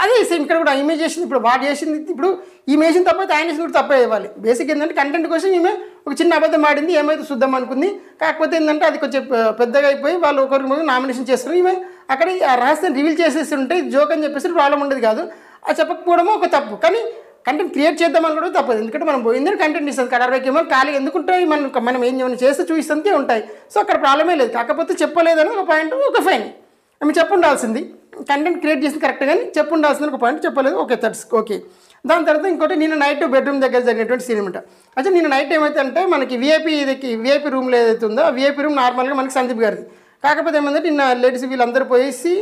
అదే సేమ్ ఇక్కడ కూడా ఈమె చేసింది ఇప్పుడు వాడు చేసింది ఇప్పుడు ఈమె చేసిన తప్పైతే ఆయన చేసిన కూడా తప్ప ఇవ్వాలి బేసిక్ ఏంటంటే కంటెంట్ కోసం ఈమె ఒక చిన్న అబద్ధం ఆడింది ఏమైతే చూద్దాం అనుకుంది కాకపోతే ఏంటంటే అది కొంచెం పెద్దగా అయిపోయి వాళ్ళు ఒకరికి నామినేషన్ చేస్తారు ఇవే అక్కడ ఆ రహస్యం రివీల్ చేసేసి ఉంటే జోక్ అని చెప్పేసి ప్రాబ్లం ఉండేది కాదు అది చెప్పకపోవడమో ఒక తప్పు కానీ కంటెంట్ క్రియేట్ చేద్దాం కూడా తప్పదు ఎందుకంటే మనం పోయిందని కంటెంట్ ఇస్తుంది కదా అరవై కేమో ఖాళీ ఎందుకుంటాయి మనం మనం ఏం ఏమైనా చేస్తే చూపిస్తుంటే ఉంటాయి సో అక్కడ ప్రాబ్లమే లేదు కాకపోతే చెప్పలేదని ఒక పాయింట్ ఒక ఫైన్ చెప్పు చెప్పుండాల్సింది కంటెంట్ క్రియేట్ చేసింది కరెక్ట్ కానీ చెప్పుండాల్సింది ఒక పాయింట్ చెప్పలేదు ఓకే దట్స్ ఓకే దాని తర్వాత ఇంకోటి నిన్న నైట్ బెడ్రూమ్ దగ్గర జరిగినటువంటి సీన్ అనమాట అయితే నేను నైట్ ఏమైతే అంటే మనకి విఐపీ ఇదికి విఐపీ రూమ్లో ఏదైతే ఉందో ఆ విఐపీ రూమ్ నార్మల్గా మనకి సందీప్ గారిది కాకపోతే ఏమంటే నిన్న లేడీస్ వీళ్ళందరూ పోయేసి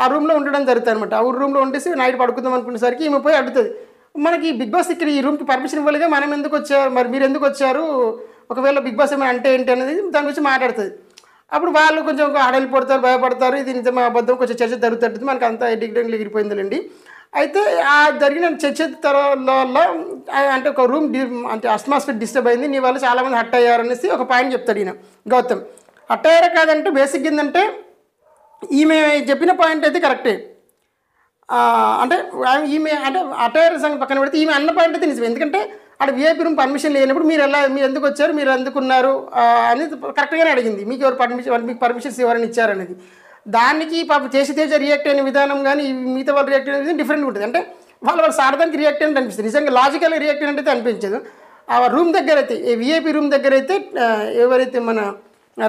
ఆ రూమ్లో ఉండడం జరుగుతుంది అనమాట ఆ ఊరు రూమ్లో ఉండేసి నైట్ పడుకుందాం అనుకునేసరికి ఈమె పోయి అడుగుతుంది మనకి బిగ్ బాస్ ఇక్కడ ఈ రూమ్కి పర్మిషన్ ఇవ్వలేగా మనం ఎందుకు వచ్చారు మరి మీరు ఎందుకు వచ్చారు ఒకవేళ బిగ్ బాస్ ఏమైనా అంటే ఏంటి అనేది దాని గురించి మాట్లాడుతుంది అప్పుడు వాళ్ళు కొంచెం అడలి పడతారు భయపడతారు ఇది నిజమా అబద్ధం కొంచెం చర్చ జరుగుతుంది మనకు అంతా ఎడిగ్డంగా ఎగిరిపోయిందిలేండి అయితే ఆ జరిగిన చర్చ తరలో అంటే ఒక రూమ్ డి అంటే అట్మాస్ఫియర్ డిస్టర్బ్ అయింది నీ వల్ల చాలామంది హట్ అయ్యారనేసి ఒక పాయింట్ చెప్తాడు ఈయన గౌతమ్ హట్ అయ్యారా కాదంటే బేసిక్ ఏంటంటే ఈమె చెప్పిన పాయింట్ అయితే కరెక్టే అంటే ఈమె అంటే అటైర్ సంగతి పక్కన పెడితే ఈమె అన్న పాయింట్ అయితే నిజం ఎందుకంటే అక్కడ వీఐపీ రూమ్ పర్మిషన్ లేనప్పుడు మీరు ఎలా మీరు ఎందుకు వచ్చారు మీరు ఎందుకున్నారు అనేది కరెక్ట్గానే అడిగింది మీకు ఎవరు పర్మిషన్ మీకు పర్మిషన్స్ ఎవరైనా ఇచ్చారనేది దానికి పాప చేసి తేజ రియాక్ట్ అయిన విధానం కానీ మిగతా వాళ్ళు రియాక్ట్ అయిన విధానం డిఫరెంట్ ఉంటుంది అంటే వాళ్ళు వాళ్ళు సార్థానికి రియాక్ట్ అయినట్టు అనిపిస్తుంది నిజంగా లాజికల్గా రియాక్ట్ అయినట్టు అనిపించదు ఆ రూమ్ దగ్గర అయితే విఐపి రూమ్ దగ్గర అయితే ఎవరైతే మన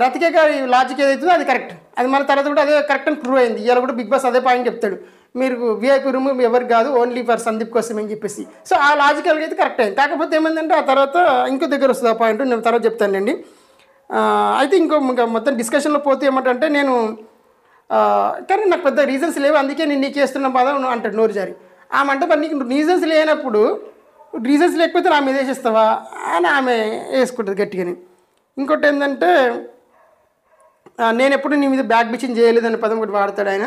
రతికే గారి లాజిక్ ఏదైతుందో అది కరెక్ట్ అది మన తర్వాత కూడా అదే కరెక్ట్ అని ప్రూవ్ అయింది ఇవాళ కూడా బిగ్ బాస్ అదే పాయింట్ చెప్తాడు మీరు విఐపి రూమ్ ఎవరు కాదు ఓన్లీ ఫర్ సందీప్ కోసం అని చెప్పేసి సో ఆ లాజికల్గా అయితే కరెక్ట్ అయింది కాకపోతే ఏమైందంటే ఆ తర్వాత ఇంకో దగ్గర వస్తుంది ఆ పాయింట్ నేను తర్వాత చెప్తానండి అయితే ఇంకో ఇంకా మొత్తం డిస్కషన్లో పోతే ఏమంటే నేను కానీ నాకు పెద్ద రీజన్స్ లేవు అందుకే నేను నీకు చేస్తున్న బాధ అంటాడు నోరు జారి ఆమె అంటే మరి నీకు రీజన్స్ లేనప్పుడు రీజన్స్ లేకపోతే నా మీద వేసేస్తావా అని ఆమె వేసుకుంటుంది గట్టిగాని ఇంకోటి ఏంటంటే నేను ఎప్పుడు నీ మీద బ్యాక్ బిచ్చింగ్ చేయలేదని పదం ఒకటి వాడతాడు ఆయన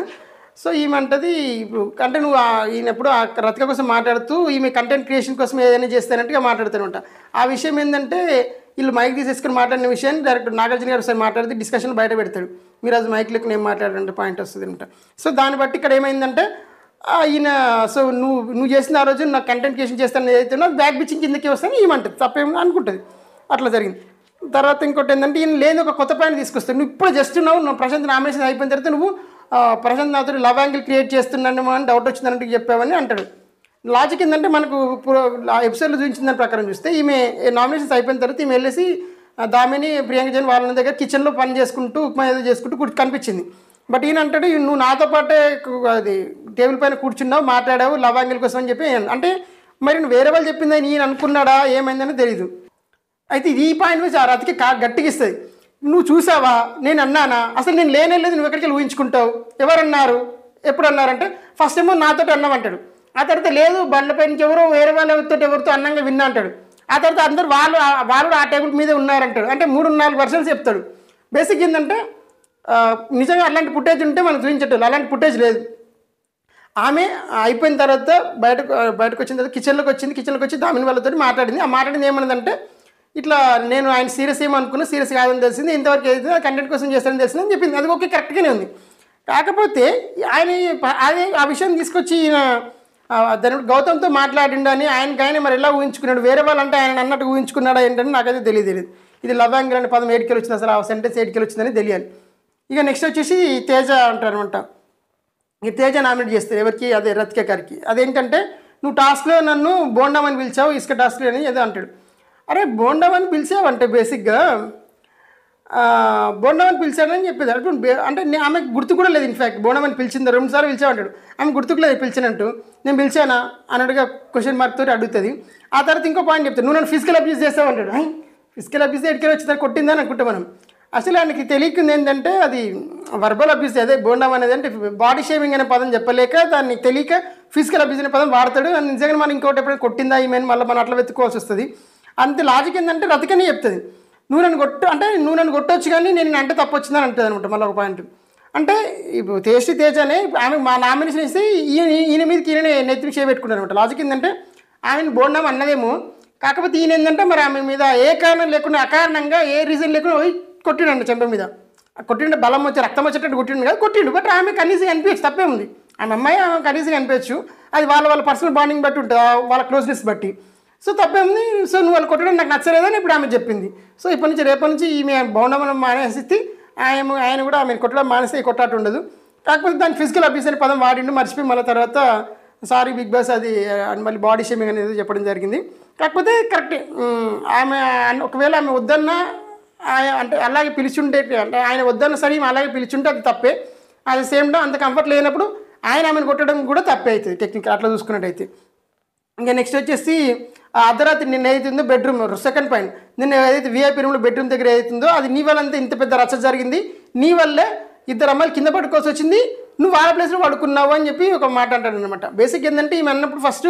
సో ఈమె అంటది ఇప్పుడు అంటే నువ్వు ఈయన ఎప్పుడు ఆ రతిక కోసం మాట్లాడుతూ ఈమె కంటెంట్ క్రియేషన్ కోసం ఏదైనా చేస్తానంటే మాట్లాడుతూ ఉంటా ఆ విషయం ఏంటంటే వీళ్ళు మైక్ తీసేసుకుని మాట్లాడిన విషయాన్ని డైరెక్ట్ నాగార్జున గారు సార్ మాట్లాడితే డిస్కషన్ బయట పెడతాడు మీరు అది మైక్లకు నేను మాట్లాడండి పాయింట్ వస్తుంది అనమాట సో దాన్ని బట్టి ఇక్కడ ఏమైందంటే ఈయన సో నువ్వు నువ్వు చేసిన ఆ రోజు నాకు కంటెంట్ క్రియేషన్ చేస్తాను ఏదైతే నాకు బ్యాక్ బిచ్చింగ్ కిందకి వస్తాను ఏమంటుంది తప్పేమో అనుకుంటుంది అట్లా జరిగింది తర్వాత ఇంకోటి ఏంటంటే ఈయన లేని ఒక కొత్త పాయింట్ తీసుకొస్తాను నువ్వు ఇప్పుడు జస్ట్ ఉన్నావు నువ్వు ప్రశాంత్ నామినేషన్ అయిపోయిన తర్వాత నువ్వు ప్రశాంత్ నాథుడు లవ్ యాంగిల్ క్రియేట్ చేస్తున్నాను అని డౌట్ వచ్చిందంటే చెప్పావని అంటాడు లాజిక్ ఏంటంటే మనకు ఆ ఎపిసోడ్లో చూపించిన దాని ప్రకారం చూస్తే ఈమె నామినేషన్స్ అయిపోయిన తర్వాత ఈమె వెళ్ళేసి దామిని ప్రియాంక జైన్ వాళ్ళ దగ్గర కిచెన్లో పని చేసుకుంటూ ఉప్మా ఏదో చేసుకుంటూ కనిపించింది బట్ ఈయన అంటాడు నువ్వు నాతో పాటే అది టేబుల్ పైన కూర్చున్నావు మాట్లాడావు లవాంగిల కోసం అని చెప్పి అంటే మరి నువ్వు వేరే వాళ్ళు చెప్పిందని ఈయన అనుకున్నాడా ఏమైందని తెలియదు అయితే ఈ పాయింట్ నుంచి ఆ రతికి కా గట్టిగా ఇస్తుంది నువ్వు చూసావా నేను అన్నానా అసలు నేను లేనే లేదు నువ్వు ఎక్కడికి ఊహించుకుంటావు ఎవరన్నారు ఎప్పుడు అన్నారంటే ఫస్ట్ ఏమో నాతో అన్నావు అంటాడు ఆ తర్వాత లేదు బండ్లపై నుంచి ఎవరో వేరే వాళ్ళు ఎవరితో ఎవరితో అన్నంగా విన్నా అంటాడు ఆ తర్వాత అందరు వాళ్ళు వాళ్ళు ఆ టేబుల్ మీద ఉన్నారంటాడు అంటే మూడు నాలుగు వర్షన్స్ చెప్తాడు బేసిక్ ఏంటంటే నిజంగా అలాంటి ఫుటేజ్ ఉంటే మనం చూపించట్టు అలాంటి ఫుటేజ్ లేదు ఆమె అయిపోయిన తర్వాత బయటకు బయటకు వచ్చిన తర్వాత కిచెన్లోకి వచ్చింది కిచెన్లోకి వచ్చి దామిని వాళ్ళతో మాట్లాడింది ఆ మాట్లాడింది ఏమన్నదంటే ఇట్లా నేను ఆయన సీరియస్ ఏమనుకున్నా సీరియస్ కాదని తెలిసింది ఇంతవరకు ఏదైతే కంటెంట్ కోసం చేస్తానని తెలిసింది అని చెప్పింది అది ఓకే కరెక్ట్గానే ఉంది కాకపోతే ఆయన అదే ఆ విషయం తీసుకొచ్చి ఈయన దాని గౌతమ్తో మాట్లాడిండని ఆయనకి ఆయన మరి ఎలా ఊహించుకున్నాడు వేరే వాళ్ళంటే ఆయన అన్నట్టు ఊహించుకున్నాడా ఏంటని నాకైతే తెలియదు తెలియదు ఇది లవాంగిల్ అనే పదం ఏడుకెళ్ళి వచ్చింది అసలు ఆ సెంటెన్స్ ఏడుకెళ్ళి వచ్చిందని తెలియాలి ఇక నెక్స్ట్ వచ్చేసి తేజ అంటారు అనమాట ఈ తేజ నామినేట్ చేస్తారు ఎవరికి అదే రత్కే గారికి అదేంటంటే నువ్వు టాస్క్లో నన్ను బోండామని పిలిచావు ఇసుక టాస్క్లో అని ఏదో అంటాడు అరే బోండామని పిలిచావంటే బేసిక్గా బోండమని పిలిచాడని చెప్పేది అటువంటి అంటే నేను ఆమెకు గుర్తు కూడా లేదు ఇన్ఫ్యాక్ట్ బోండమని పిలిచింది రెండు సార్లు పిలిచామంటాడు ఆమె గుర్తుకు లేదు పిలిచానంటూ నేను పిలిచానా అన్నట్టుగా క్వశ్చన్ మార్క్ తోటి అడుగుతుంది ఆ తర్వాత ఇంకో పాయింట్ చెప్తాను నువ్వు నన్ను ఫిజికల్ అబ్యూస్ చేస్తావంటాడు ఫిజికల్ అబ్యూస్ ఎక్కడికి తర్వాత కొట్టిందని అనుకుంటాం మనం అసలు ఆయనకి తెలియకుంది ఏంటంటే అది వర్బల్ అబ్యూస్ అదే బోండం అనేది అంటే బాడీ షేవింగ్ అనే పదం చెప్పలేక దాన్ని తెలియక ఫిజికల్ అబ్యూస్ అనే పదం వాడతాడు నిజంగా మనం ఇంకోటి ఎప్పుడైనా కొట్టిందా ఈమెను మళ్ళీ మనం అట్లా వెతుక్కోవాల్సి వస్తుంది అంత లాజిక్ ఏంటంటే రతికనే చెప్తుంది నూనెను కొట్టు అంటే నూనెను కొట్టొచ్చు కానీ నేను అంటే తప్పొచ్చిందని అంటుంది అనమాట మళ్ళీ ఒక పాయింట్ అంటే ఇప్పుడు తేజి తేజ అనే ఆమె మా నామినేషన్ ఇస్తే ఈయన ఈయన మీదకి ఈయన నెత్తిని చేపెట్టుకున్నారు అనమాట లాజిక్ ఏంటంటే ఆమెను బోండం అన్నదేమో కాకపోతే ఈయన ఏంటంటే మరి ఆమె మీద ఏ కారణం లేకుండా అకారణంగా ఏ రీజన్ లేకుండా పోయి కొట్టిండండి చెంప మీద కొట్టిండే బలం వచ్చి రక్తం వచ్చేటట్టు కొట్టిండు కదా కొట్టిండు బట్ ఆమె కనీసం కనిపించచ్చు తప్పే ఉంది ఆమె అమ్మాయి ఆమె కనీసం కనిపించచ్చు అది వాళ్ళ వాళ్ళ పర్సనల్ బాండింగ్ బట్టి ఉంటుంది వాళ్ళ క్లోజ్నెస్ బట్టి సో తప్పేముంది సో నువ్వు వాళ్ళు కొట్టడం నాకు నచ్చలేదని ఇప్పుడు ఆమె చెప్పింది సో ఇప్పటి నుంచి రేపటి నుంచి ఈమె బాగుండమని మానేసి ఆయన ఆయన కూడా ఆమె కొట్టడం మానేస్తే కొట్టాట ఉండదు కాకపోతే దాని ఫిజికల్ అబ్యూస్ అనే పదం వాడిండు మర్చిపోయి మళ్ళీ తర్వాత సారీ బిగ్ బాస్ అది మళ్ళీ బాడీ షేమింగ్ అనేది చెప్పడం జరిగింది కాకపోతే కరెక్ట్ ఆమె ఒకవేళ ఆమె వద్దన్నా ఆయన అంటే అలాగే పిలిచుంటే అంటే ఆయన వద్దన్న సరే అలాగే పిలిచుంటే అది తప్పే అది సేమ్ టైం అంత కంఫర్ట్ లేనప్పుడు ఆయన ఆమెను కొట్టడం కూడా తప్పే అవుతుంది టెక్నికల్ అట్లా చూసుకున్నట్టయితే ఇంకా నెక్స్ట్ వచ్చేసి ఆ అర్ధరాత్రి నిన్న ఏదైతుందో బెడ్రూమ్ సెకండ్ పాయింట్ నిన్న ఏదైతే వీఐపీ రూమ్లో బెడ్రూమ్ దగ్గర ఏదైతుందో అది నీ వల్లంతా ఇంత పెద్ద రచ్చ జరిగింది నీ వల్లే ఇద్దరు అమ్మాయిలు కింద పడుకోవాల్సి వచ్చింది నువ్వు వాళ్ళ ప్లేస్లో పడుకున్నావు అని చెప్పి ఒక మాట అంటాడు అనమాట బేసిక్ ఏంటంటే ఈమె అన్నప్పుడు ఫస్ట్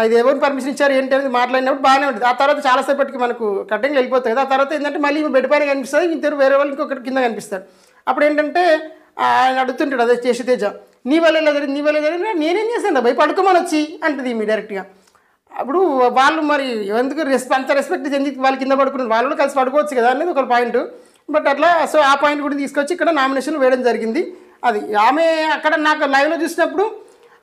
అది ఎవరు పర్మిషన్ ఇచ్చారు ఏంటి అనేది మాట్లాడినప్పుడు బాగానే ఉంటుంది ఆ తర్వాత చాలాసేపటికి మనకు కటింగ్ వెళ్ళిపోతుంది కదా ఆ తర్వాత ఏంటంటే మళ్ళీ ఈమె బెడ్ పైన కనిపిస్తుంది ఇద్దరు వేరే వాళ్ళు ఇంకొకటి కింద కనిపిస్తాడు అప్పుడు ఏంటంటే ఆయన అడుగుతుంటాడు అదే చేసి తేజ నీ వల్ల నీ వల్ల నేనేం చేశాను భయపడుకోమని వచ్చి అంటది ఈమె డైరెక్ట్గా అప్పుడు వాళ్ళు మరి ఎందుకు రెస్పె అంత రెస్పెక్ట్ చెంది వాళ్ళు కింద పడుకున్నారు వాళ్ళు కలిసి పడుకోవచ్చు కదా అనేది ఒక పాయింట్ బట్ అట్లా సో ఆ పాయింట్ కూడా తీసుకొచ్చి ఇక్కడ నామినేషన్ వేయడం జరిగింది అది ఆమె అక్కడ నాకు లైవ్లో చూసినప్పుడు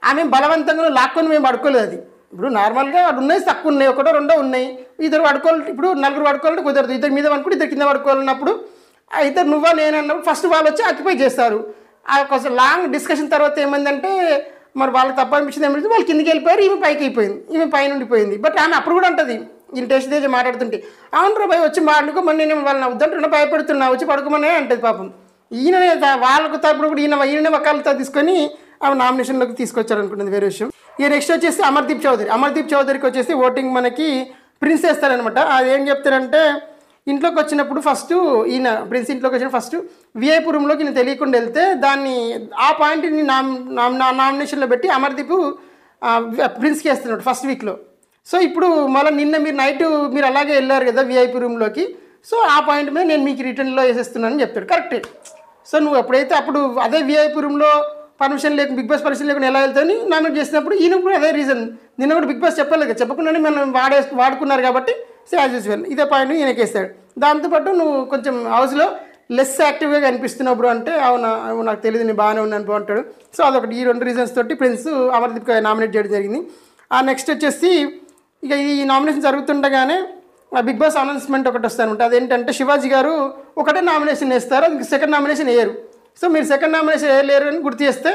ఆమె బలవంతంగా లాక్కొని మేము పడుకోలేదు అది ఇప్పుడు నార్మల్గా అక్కడ ఉన్నాయి తక్కువ ఉన్నాయి ఒకటో రెండో ఉన్నాయి ఇద్దరు పడుకోవాలి ఇప్పుడు నలుగురు పడుకోవాలంటే కుదరదు ఇద్దరు మీద పడుకుంటే ఇద్దరు కింద పడుకోవాలన్నప్పుడు ఇద్దరు నువ్వా నేనన్నప్పుడు ఫస్ట్ వాళ్ళు వచ్చి ఆక్యుపై చేస్తారు ఆ కొంచెం లాంగ్ డిస్కషన్ తర్వాత ఏమైందంటే మరి వాళ్ళకి తప్ప అనిపించింది ఏమిటి వాళ్ళు కిందికి వెళ్ళిపోయారు ఈమె పైకి అయిపోయింది ఈమె పైన ఉండిపోయింది బట్ ఆమె అప్పుడు కూడా ఉంటుంది ఈయన టేస్ట్ చేసి మాట్లాడుతుంటే అవును భయ వచ్చి మాట్లాడుకోమని నేను వాళ్ళని వద్దంటున్నా భయపెడుతున్నా వచ్చి పడుకోమనే అంటది పాపం ఈయన వాళ్ళకు తప్పుడు కూడా ఈయన ఈయన ఒకళ్ళతో తీసుకొని ఆమె నామినేషన్లోకి తీసుకొచ్చారు అనుకుంటుంది వేరే విషయం ఈ నెక్స్ట్ వచ్చేసి అమర్దీప్ చౌదరి అమర్దీప్ చౌదరికి వచ్చేసి ఓటింగ్ మనకి ప్రిన్స్ వేస్తారనమాట అది ఏం చెప్తారంటే ఇంట్లోకి వచ్చినప్పుడు ఫస్ట్ ఈయన ప్రిన్స్ ఇంట్లోకి వచ్చిన ఫస్ట్ విఐపురంలోకి నేను తెలియకుండా వెళ్తే దాన్ని ఆ పాయింట్ని నా నామినేషన్లో పెట్టి అమర్దీప్ ప్రిన్స్కి వేస్తున్నాడు ఫస్ట్ వీక్లో సో ఇప్పుడు మళ్ళీ నిన్న మీరు నైట్ మీరు అలాగే వెళ్ళారు కదా విఐపి రూమ్లోకి సో ఆ పాయింట్ మీద నేను మీకు రిటర్న్లో వేసేస్తున్నానని చెప్తాడు కరెక్టే సో నువ్వు ఎప్పుడైతే అప్పుడు అదే విఐపి రూమ్లో పర్మిషన్ లేక బిగ్ బాస్ పర్మిషన్ లేకుండా ఎలా వెళ్తాని నామినేట్ చేసినప్పుడు ఈయన కూడా అదే రీజన్ నిన్న కూడా బిగ్ బాస్ చెప్పలేదు చెప్పకుండానే మనం వాడే వాడుకున్నారు కాబట్టి సో యాజ్ యూజువల్ ఇదే పాయింట్ ఈయనకేస్తాడు దాంతోపాటు నువ్వు కొంచెం హౌస్లో లెస్ యాక్టివ్గా కనిపిస్తున్నప్పుడు అంటే అవునా నాకు తెలియదు నేను బాగానే ఉన్నాను అంటాడు సో అదొకటి ఈ రెండు రీజన్స్ తోటి ప్రిన్స్ అమర్దీప్ నామినేట్ చేయడం జరిగింది ఆ నెక్స్ట్ వచ్చేసి ఇక ఈ నామినేషన్ జరుగుతుండగానే బిగ్ బాస్ అనౌన్స్మెంట్ ఒకటి వస్తానమాట అదేంటంటే శివాజీ గారు ఒకటే నామినేషన్ వేస్తారు అది సెకండ్ నామినేషన్ వేయరు సో మీరు సెకండ్ నామినేషన్ వేయలేరు అని గుర్తు చేస్తే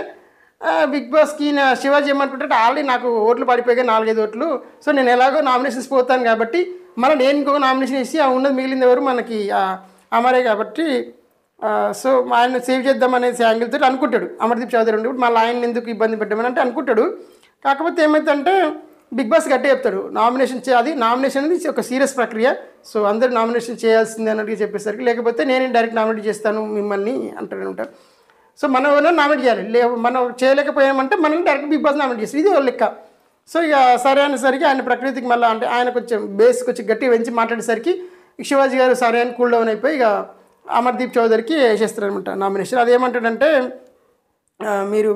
బిగ్ బాస్కి శివాజీ ఏమనుకుంటే ఆల్రెడీ నాకు ఓట్లు పడిపోయాయి నాలుగైదు ఓట్లు సో నేను ఎలాగో నామినేషన్స్ పోతాను కాబట్టి మళ్ళీ నేను ఇంకొక నామినేషన్ ఇచ్చి ఆ ఉన్నది మిగిలింది ఎవరు మనకి అమరే కాబట్టి సో ఆయన సేవ్ చేద్దాం అనేసి యాంగిల్తో అనుకుంటాడు అమర్దీప్ చౌదరి ఉండి మళ్ళీ ఆయన ఎందుకు ఇబ్బంది పెట్టామని అంటే అనుకుంటాడు కాకపోతే ఏమైందంటే బిగ్ బాస్ గట్టే చెప్తాడు నామినేషన్ చేయాలి నామినేషన్ అనేది ఒక సీరియస్ ప్రక్రియ సో అందరూ నామినేషన్ చేయాల్సిందే అన్నట్టు చెప్పేసరికి లేకపోతే నేను డైరెక్ట్ నామినేట్ చేస్తాను మిమ్మల్ని అంటాడు ఉంటారు సో మనం నామినేట్ చేయాలి లే మనం చేయలేకపోయామంటే మనల్ని డైరెక్ట్ బిగ్ బాస్ నామినేట్ చేస్తాం ఇది లెక్క సో ఇక సరే అనేసరికి ఆయన ప్రకృతికి మళ్ళీ అంటే ఆయన కొంచెం బేస్ కొంచెం గట్టి వెంచి మాట్లాడేసరికి శివాజీ గారు సరే అని కూల్ డౌన్ అయిపోయి ఇక అమర్దీప్ చౌదరికి వేసేస్తారనమాట నామినేషన్ అది ఏమంటాడంటే మీరు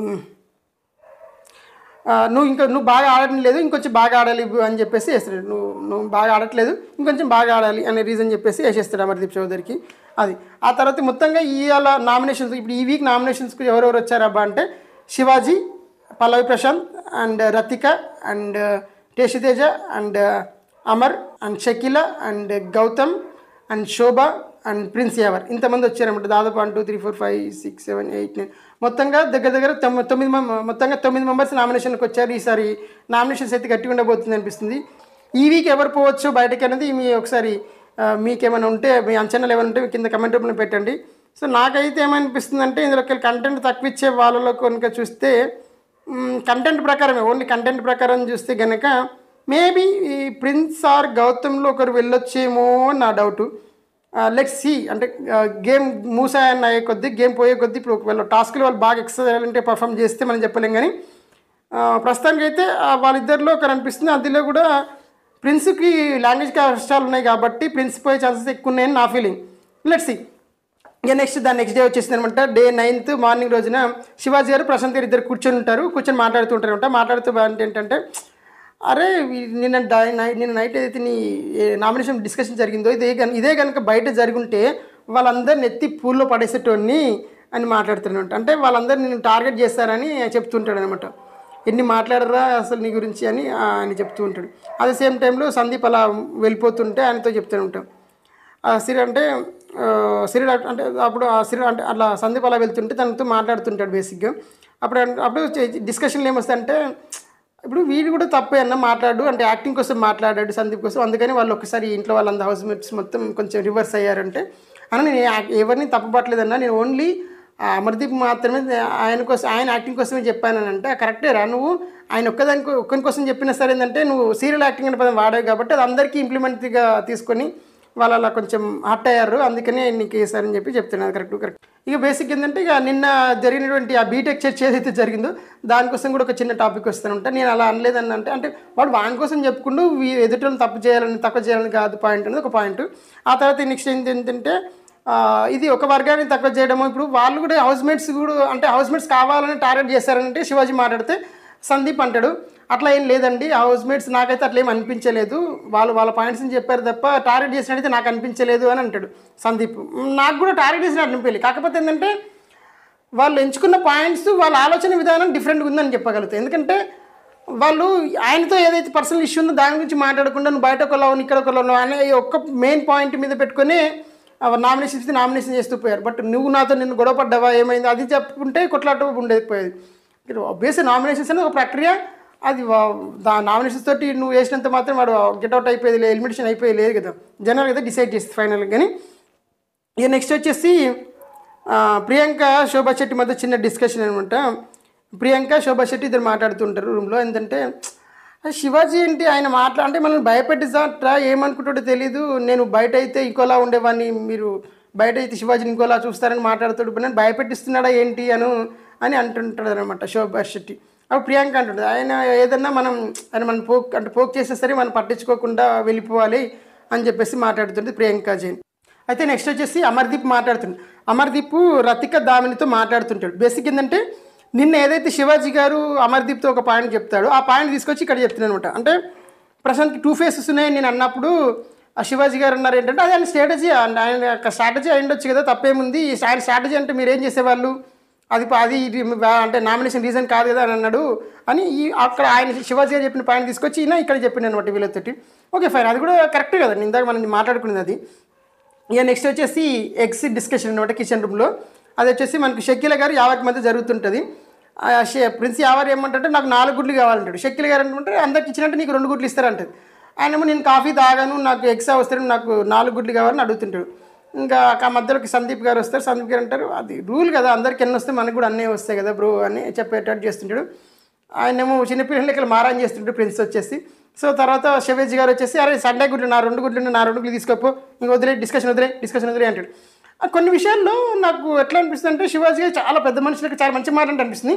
నువ్వు ఇంకా నువ్వు బాగా ఆడటం లేదు ఇంకొంచెం బాగా ఆడాలి అని చెప్పేసి వేస్తాడు నువ్వు నువ్వు బాగా ఆడట్లేదు ఇంకొంచెం బాగా ఆడాలి అనే రీజన్ చెప్పేసి వేసేస్తాడు అమర్దీప్ చౌదరికి అది ఆ తర్వాత మొత్తంగా ఇవాళ నామినేషన్స్ ఇప్పుడు ఈ వీక్ నామినేషన్స్కి ఎవరెవరు వచ్చారబ్బా అంటే శివాజీ పల్లవి ప్రశాంత్ అండ్ రతిక అండ్ టేషితేజ and Amar and Shakila and Gautham and Shobha and Prince Yawar ఇంతమంది వచ్చారన్నమాట దాదాపు one two three four five six seven eight nine మొత్తంగా దగ్గర దగ్గర తొమ్మిది మొత్తంగా తొమ్మిది మెంబర్స్ నామినేషన్కి వచ్చారు ఈసారి నామినేషన్స్ అయితే గట్టి ఉండబోతుంది అనిపిస్తుంది ఈ వీక్ ఎవరు పోవచ్చు బయటకి అనేది మీ ఒకసారి మీకేమైనా ఉంటే మీ అంచనాలు ఏమైనా ఉంటే కింద కమెంట్ రూపంలో పెట్టండి సో నాకైతే ఏమనిపిస్తుందంటే ఇందులో కంటెంట్ తక్కువ ఇచ్చే వాళ్ళలో కనుక చూస్తే కంటెంట్ ప్రకారమే ఓన్లీ కంటెంట్ ప్రకారం చూస్తే కనుక మేబీ ఈ ప్రిన్స్ ఆర్ గౌతమ్లో ఒకరు వెళ్ళొచ్చేమో నా డౌటు లెట్స్ సి అంటే గేమ్ మూసాయన్న అయ్యే కొద్దీ గేమ్ పోయే కొద్దీ ఇప్పుడు ఒకవేళ టాస్క్లు వాళ్ళు బాగా ఎక్సర్సైజ్ చేయాలంటే పర్ఫామ్ చేస్తే మనం చెప్పలేం కానీ ప్రస్తుతానికైతే వాళ్ళిద్దరిలో ఒకరు అనిపిస్తుంది అందులో కూడా ప్రిన్స్కి లాంగ్వేజ్ కష్టాలు ఉన్నాయి కాబట్టి ప్రిన్స్ పోయే ఛాన్సెస్ ఎక్కువ ఉన్నాయని నా ఫీలింగ్ లెట్ సి ఇక నెక్స్ట్ దాని నెక్స్ట్ డే వచ్చేసింది అనమాట డే నైన్త్ మార్నింగ్ రోజున శివాజీ గారు ప్రశాంత్ గారు ఇద్దరు కూర్చొని ఉంటారు కూర్చొని మాట్లాడుతూ ఉంటారు అనమాట మాట్లాడుతూ అంటే ఏంటంటే అరే నిన్న నిన్న నైట్ ఏదైతే నీ నామినేషన్ డిస్కషన్ జరిగిందో ఇదే ఇదే కనుక బయట ఉంటే వాళ్ళందరిని ఎత్తి పూల్లో పడేసేటోడిని అని మాట్లాడుతున్నమాట అంటే వాళ్ళందరూ నేను టార్గెట్ చేస్తారని చెప్తుంటాడు అనమాట ఎన్ని మాట్లాడరా అసలు నీ గురించి అని ఆయన చెప్తూ ఉంటాడు అట్ ద సేమ్ టైంలో సందీప్ అలా వెళ్ళిపోతుంటే ఆయనతో చెప్తూ ఉంటాం సిరి అంటే సిరి అంటే అప్పుడు ఆ సిరి అంటే అట్లా సందీప్ అలా వెళ్తుంటే తనతో మాట్లాడుతుంటాడు బేసిక్గా అప్పుడు అప్పుడు డిస్కషన్లు అంటే ఇప్పుడు వీడు కూడా తప్పే అన్న మాట్లాడు అంటే యాక్టింగ్ కోసం మాట్లాడాడు సందీప్ కోసం అందుకని వాళ్ళు ఒకసారి ఇంట్లో వాళ్ళందరూ హౌస్ మేట్స్ మొత్తం కొంచెం రివర్స్ అయ్యారంటే అని నేను ఎవరిని తప్పపట్టలేదన్నా నేను ఓన్లీ అమర్దీప్ మాత్రమే ఆయన కోసం ఆయన యాక్టింగ్ కోసమే చెప్పానని అంటే కరెక్టే రా నువ్వు ఆయన ఒక్కదానికి ఒక్కని కోసం చెప్పినా సరేందంటే నువ్వు సీరియల్ యాక్టింగ్ అనే పదం వాడావు కాబట్టి అది అందరికీ ఇంప్లిమెంట్గా తీసుకొని వాళ్ళు అలా కొంచెం హట్ అయ్యారు అందుకనే నీకు వేసారని చెప్పి చెప్తున్నాను కరెక్ట్ కరెక్ట్ ఇక బేసిక్ ఏంటంటే ఇక నిన్న జరిగినటువంటి ఆ బీటెక్ చర్చ ఏదైతే జరిగిందో దానికోసం కూడా ఒక చిన్న టాపిక్ వస్తాను ఉంటాను నేను అలా అనలేదని అంటే అంటే వాడు వాని కోసం చెప్పుకుంటూ ఎదుటోళ్ళు తప్పు చేయాలని తక్కువ చేయాలని కాదు పాయింట్ అనేది ఒక పాయింట్ ఆ తర్వాత నెక్స్ట్ ఏంటంటే ఇది ఒక వర్గాన్ని తక్కువ చేయడము ఇప్పుడు వాళ్ళు కూడా హౌస్మేట్స్ కూడా అంటే హౌస్మేట్స్ కావాలని టార్గెట్ చేశారంటే శివాజీ మాట్లాడితే సందీప్ అంటాడు అట్లా ఏం లేదండి ఆ హౌస్మేట్స్ నాకైతే అట్లా ఏం అనిపించలేదు వాళ్ళు వాళ్ళ పాయింట్స్ని చెప్పారు తప్ప టార్గెట్ చేసినట్టయితే నాకు అనిపించలేదు అని అంటాడు సందీప్ నాకు కూడా టార్గెట్ చేసిన అనిపించలేదు కాకపోతే ఏంటంటే వాళ్ళు ఎంచుకున్న పాయింట్స్ వాళ్ళ ఆలోచన విధానం డిఫరెంట్గా ఉందని చెప్పగలుగుతాయి ఎందుకంటే వాళ్ళు ఆయనతో ఏదైతే పర్సనల్ ఇష్యూ ఉందో దాని గురించి మాట్లాడకుండా నువ్వు బయట ఒకళ్ళు ఇక్కడ ఒకళ్ళు అనే ఒక్క మెయిన్ పాయింట్ మీద పెట్టుకొని నామినేషన్ ఇస్తే నామినేషన్ చేస్తూ పోయారు బట్ నువ్వు నాతో నిన్ను గొడవపడ్డావా ఏమైంది అది చెప్పుకుంటే కొట్లాట ఉండేది పోయేది బేసి నామినేషన్స్ అనేది ఒక ప్రక్రియ అది నామినేషన్స్ తోటి నువ్వు వేసినంత మాత్రం వాడు గెట్అవుట్ అయిపోయేది లేదు ఎలిమినేషన్ అయిపోయేది లేదు కదా జనరల్ అయితే డిసైడ్ చేస్తుంది ఫైనల్ కానీ ఇక నెక్స్ట్ వచ్చేసి ప్రియాంక శోభా శెట్టి మధ్య చిన్న డిస్కషన్ అనమాట ప్రియాంక శోభా శెట్టి ఇద్దరు మాట్లాడుతుంటారు రూమ్లో ఏంటంటే శివాజీ ఏంటి ఆయన మాట్లా అంటే మనల్ని భయపెట్టిస్తాట్రా ఏమనుకుంటాడో తెలీదు నేను బయట అయితే ఇంకోలా ఉండేవాడిని మీరు బయట అయితే శివాజీని ఇంకోలా చూస్తారని మాట్లాడుతాడు నేను భయపెట్టిస్తున్నాడా ఏంటి అను అని అంటుంటాడు అనమాట శోభా శెట్టి అప్పుడు ప్రియాంక అంటుంటుంది ఆయన ఏదన్నా మనం ఆయన మనం పోక్ అంటే పోక్ చేస్తే సరే మనం పట్టించుకోకుండా వెళ్ళిపోవాలి అని చెప్పేసి మాట్లాడుతుంది ప్రియాంక జైన్ అయితే నెక్స్ట్ వచ్చేసి అమర్దీప్ మాట్లాడుతుంది అమర్దీప్ రతిక దామినితో మాట్లాడుతుంటాడు బేసిక్ ఏంటంటే నిన్న ఏదైతే శివాజీ గారు అమర్దీప్తో ఒక పాయింట్ చెప్తాడో ఆ పాయింట్ తీసుకొచ్చి ఇక్కడ చెప్తున్నాను అనమాట అంటే ప్రశాంత్కి టూ ఫేసెస్ ఉన్నాయని నేను అన్నప్పుడు ఆ శివాజీ గారు అన్నారు ఏంటంటే అది ఆయన స్ట్రాటజీ ఆయన స్ట్రాటజీ అయ్యుండొచ్చు కదా తప్పేముంది ఆయన స్ట్రాటజీ అంటే మీరు ఏం చేసేవాళ్ళు అది అది అంటే నామినేషన్ రీజన్ కాదు కదా అని అన్నాడు అని ఈ అక్కడ ఆయన శివాజీ చెప్పిన పాయింట్ తీసుకొచ్చి ఈయన ఇక్కడ చెప్పిండు అనమాట వీళ్ళతోటి ఓకే ఫైన్ అది కూడా కరెక్ట్ కదా ఇందాక మనం మాట్లాడుకునేది అది ఇక నెక్స్ట్ వచ్చేసి ఎగ్జిట్ డిస్కషన్ అనమాట కిచెన్ రూమ్లో అది వచ్చేసి మనకు షకీల గారు యావక్ మధ్య జరుగుతుంటుంది ప్రిన్స్ యావర్ ఏమంటే నాకు నాలుగు గుడ్లు కావాలంటాడు షకీల గారు అంటే అందరికి ఇచ్చినట్టు నీకు రెండు గుడ్లు ఇస్తారంటది ఆయనేమో నేను కాఫీ తాగాను నాకు ఎగ్స్ వస్తాను నాకు నాలుగు గుడ్లు కావాలని అడుగుతుంటాడు ఇంకా ఆ మధ్యలోకి సందీప్ గారు వస్తారు సందీప్ గారు అంటారు అది రూల్ కదా అందరికి ఎన్ని వస్తే మనకు కూడా అన్నీ వస్తాయి కదా బ్రో అని చెప్పేటట్టు చేస్తుంటాడు ఆయనేమో చిన్నపిల్లలు ఇక్కడ మారాన్ చేస్తుంటాడు ప్రిన్స్ వచ్చేసి సో తర్వాత శివేజ్ గారు వచ్చేసి అరే సండే గుడ్లు నా రెండు గుడ్లు నా రెండు గుడ్లు తీసుకోపో ఇంక వదిలే డిస్కషన్ వదిలే డిస్కషన్ వదిలే అంటాడు కొన్ని విషయాల్లో నాకు ఎట్లా అనిపిస్తుంది అంటే శివాజీ గారు చాలా పెద్ద మనుషులకు చాలా మంచి మాట అనిపిస్తుంది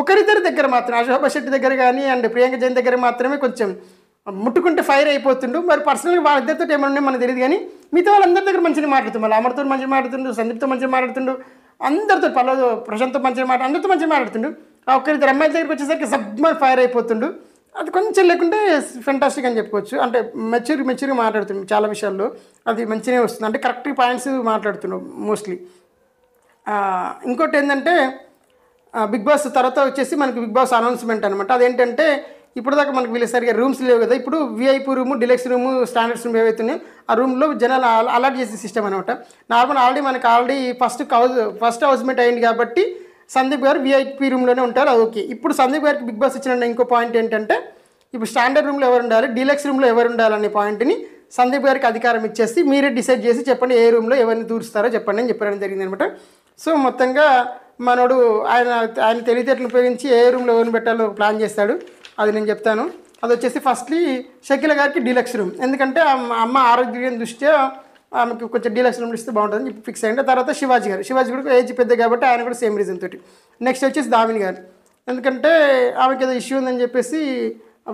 ఒకరిద్దరి దగ్గర మాత్రం అశోభ శెట్టి దగ్గర కానీ అండ్ ప్రియాంక జైన్ దగ్గర మాత్రమే కొంచెం ముట్టుకుంటే ఫైర్ అయిపోతుండు మరి పర్సనల్గా వాళ్ళిద్దరితో ఏమన్నా మనకు తెలియదు కానీ మిగతా వాళ్ళందరి దగ్గర మంచిగా మాట్లాడుతుంది మళ్ళీ అమర్తో మంచిగా మాట్లాడుతుండు సందీప్తో మంచిగా మాట్లాడుతుండు అందరితో పల్లవి ప్రశాంత్తో మంచిగా మాట అందరితో మంచిగా మాట్లాడుతుండు ఆ ఒక్కరిద్దరు అమ్మాయిల దగ్గరికి వచ్చేసరికి సబ్మన్ ఫైర్ అయిపోతుండు అది కొంచెం లేకుంటే ఫెంటాస్టిక్ అని చెప్పుకోవచ్చు అంటే మెచ్యూర్ మెచ్యూర్గా మాట్లాడుతుంది చాలా విషయాల్లో అది మంచిగా వస్తుంది అంటే కరెక్ట్ పాయింట్స్ మాట్లాడుతుండు మోస్ట్లీ ఇంకోటి ఏంటంటే బిగ్ బాస్ తర్వాత వచ్చేసి మనకి బిగ్ బాస్ అనౌన్స్మెంట్ అనమాట అదేంటంటే ఇప్పుడు దాకా మనకు వీళ్ళు సరిగ్గా రూమ్స్ లేవు కదా ఇప్పుడు VIP room deluxe room standards room ఏవైతున్నాయి ఆ రూమ్లో జనాలు అలాట్ చేసే సిస్టమ్ అనమాట నార్మల్ ఆల్రెడీ మనకి ఆల్రెడీ ఫస్ట్ హౌస్ ఫస్ట్ హౌస్మెంట్ అయింది కాబట్టి సందీప్ గారు విఐపీ రూమ్లోనే ఉంటారు అది ఓకే ఇప్పుడు సందీప్ గారికి బిగ్ బాస్ ఇచ్చిన ఇంకో పాయింట్ ఏంటంటే ఇప్పుడు స్టాండర్డ్ రూమ్లో ఎవరు ఉండాలి డీలక్స్ రూమ్లో ఎవరు ఉండాలనే పాయింట్ని సందీప్ గారికి అధికారం ఇచ్చేసి మీరే డిసైడ్ చేసి చెప్పండి ఏ రూమ్లో ఎవరిని దూరుస్తారో చెప్పండి అని చెప్పడం జరిగింది అనమాట సో మొత్తంగా మనోడు ఆయన ఆయన తెలివితేటలు ఉపయోగించి ఏ రూమ్లో ఎవరిని పెట్టాలో ప్లాన్ చేస్తాడు అది నేను చెప్తాను అది వచ్చేసి ఫస్ట్లీ షకిల గారికి డీలక్స్ రూమ్ ఎందుకంటే అమ్మ ఆరోగ్యం దృష్ట్యా ఆమెకి కొంచెం డీలక్స్ రూమ్ ఇస్తే బాగుంటుందని చెప్పి ఫిక్స్ అయ్యింది తర్వాత శివాజీ గారు శివాజీ కూడా ఏజ్ పెద్ద కాబట్టి ఆయన కూడా సేమ్ రీజన్ తోటి నెక్స్ట్ వచ్చేసి దామిని గారు ఎందుకంటే ఆమెకి ఏదో ఇష్యూ ఉందని చెప్పేసి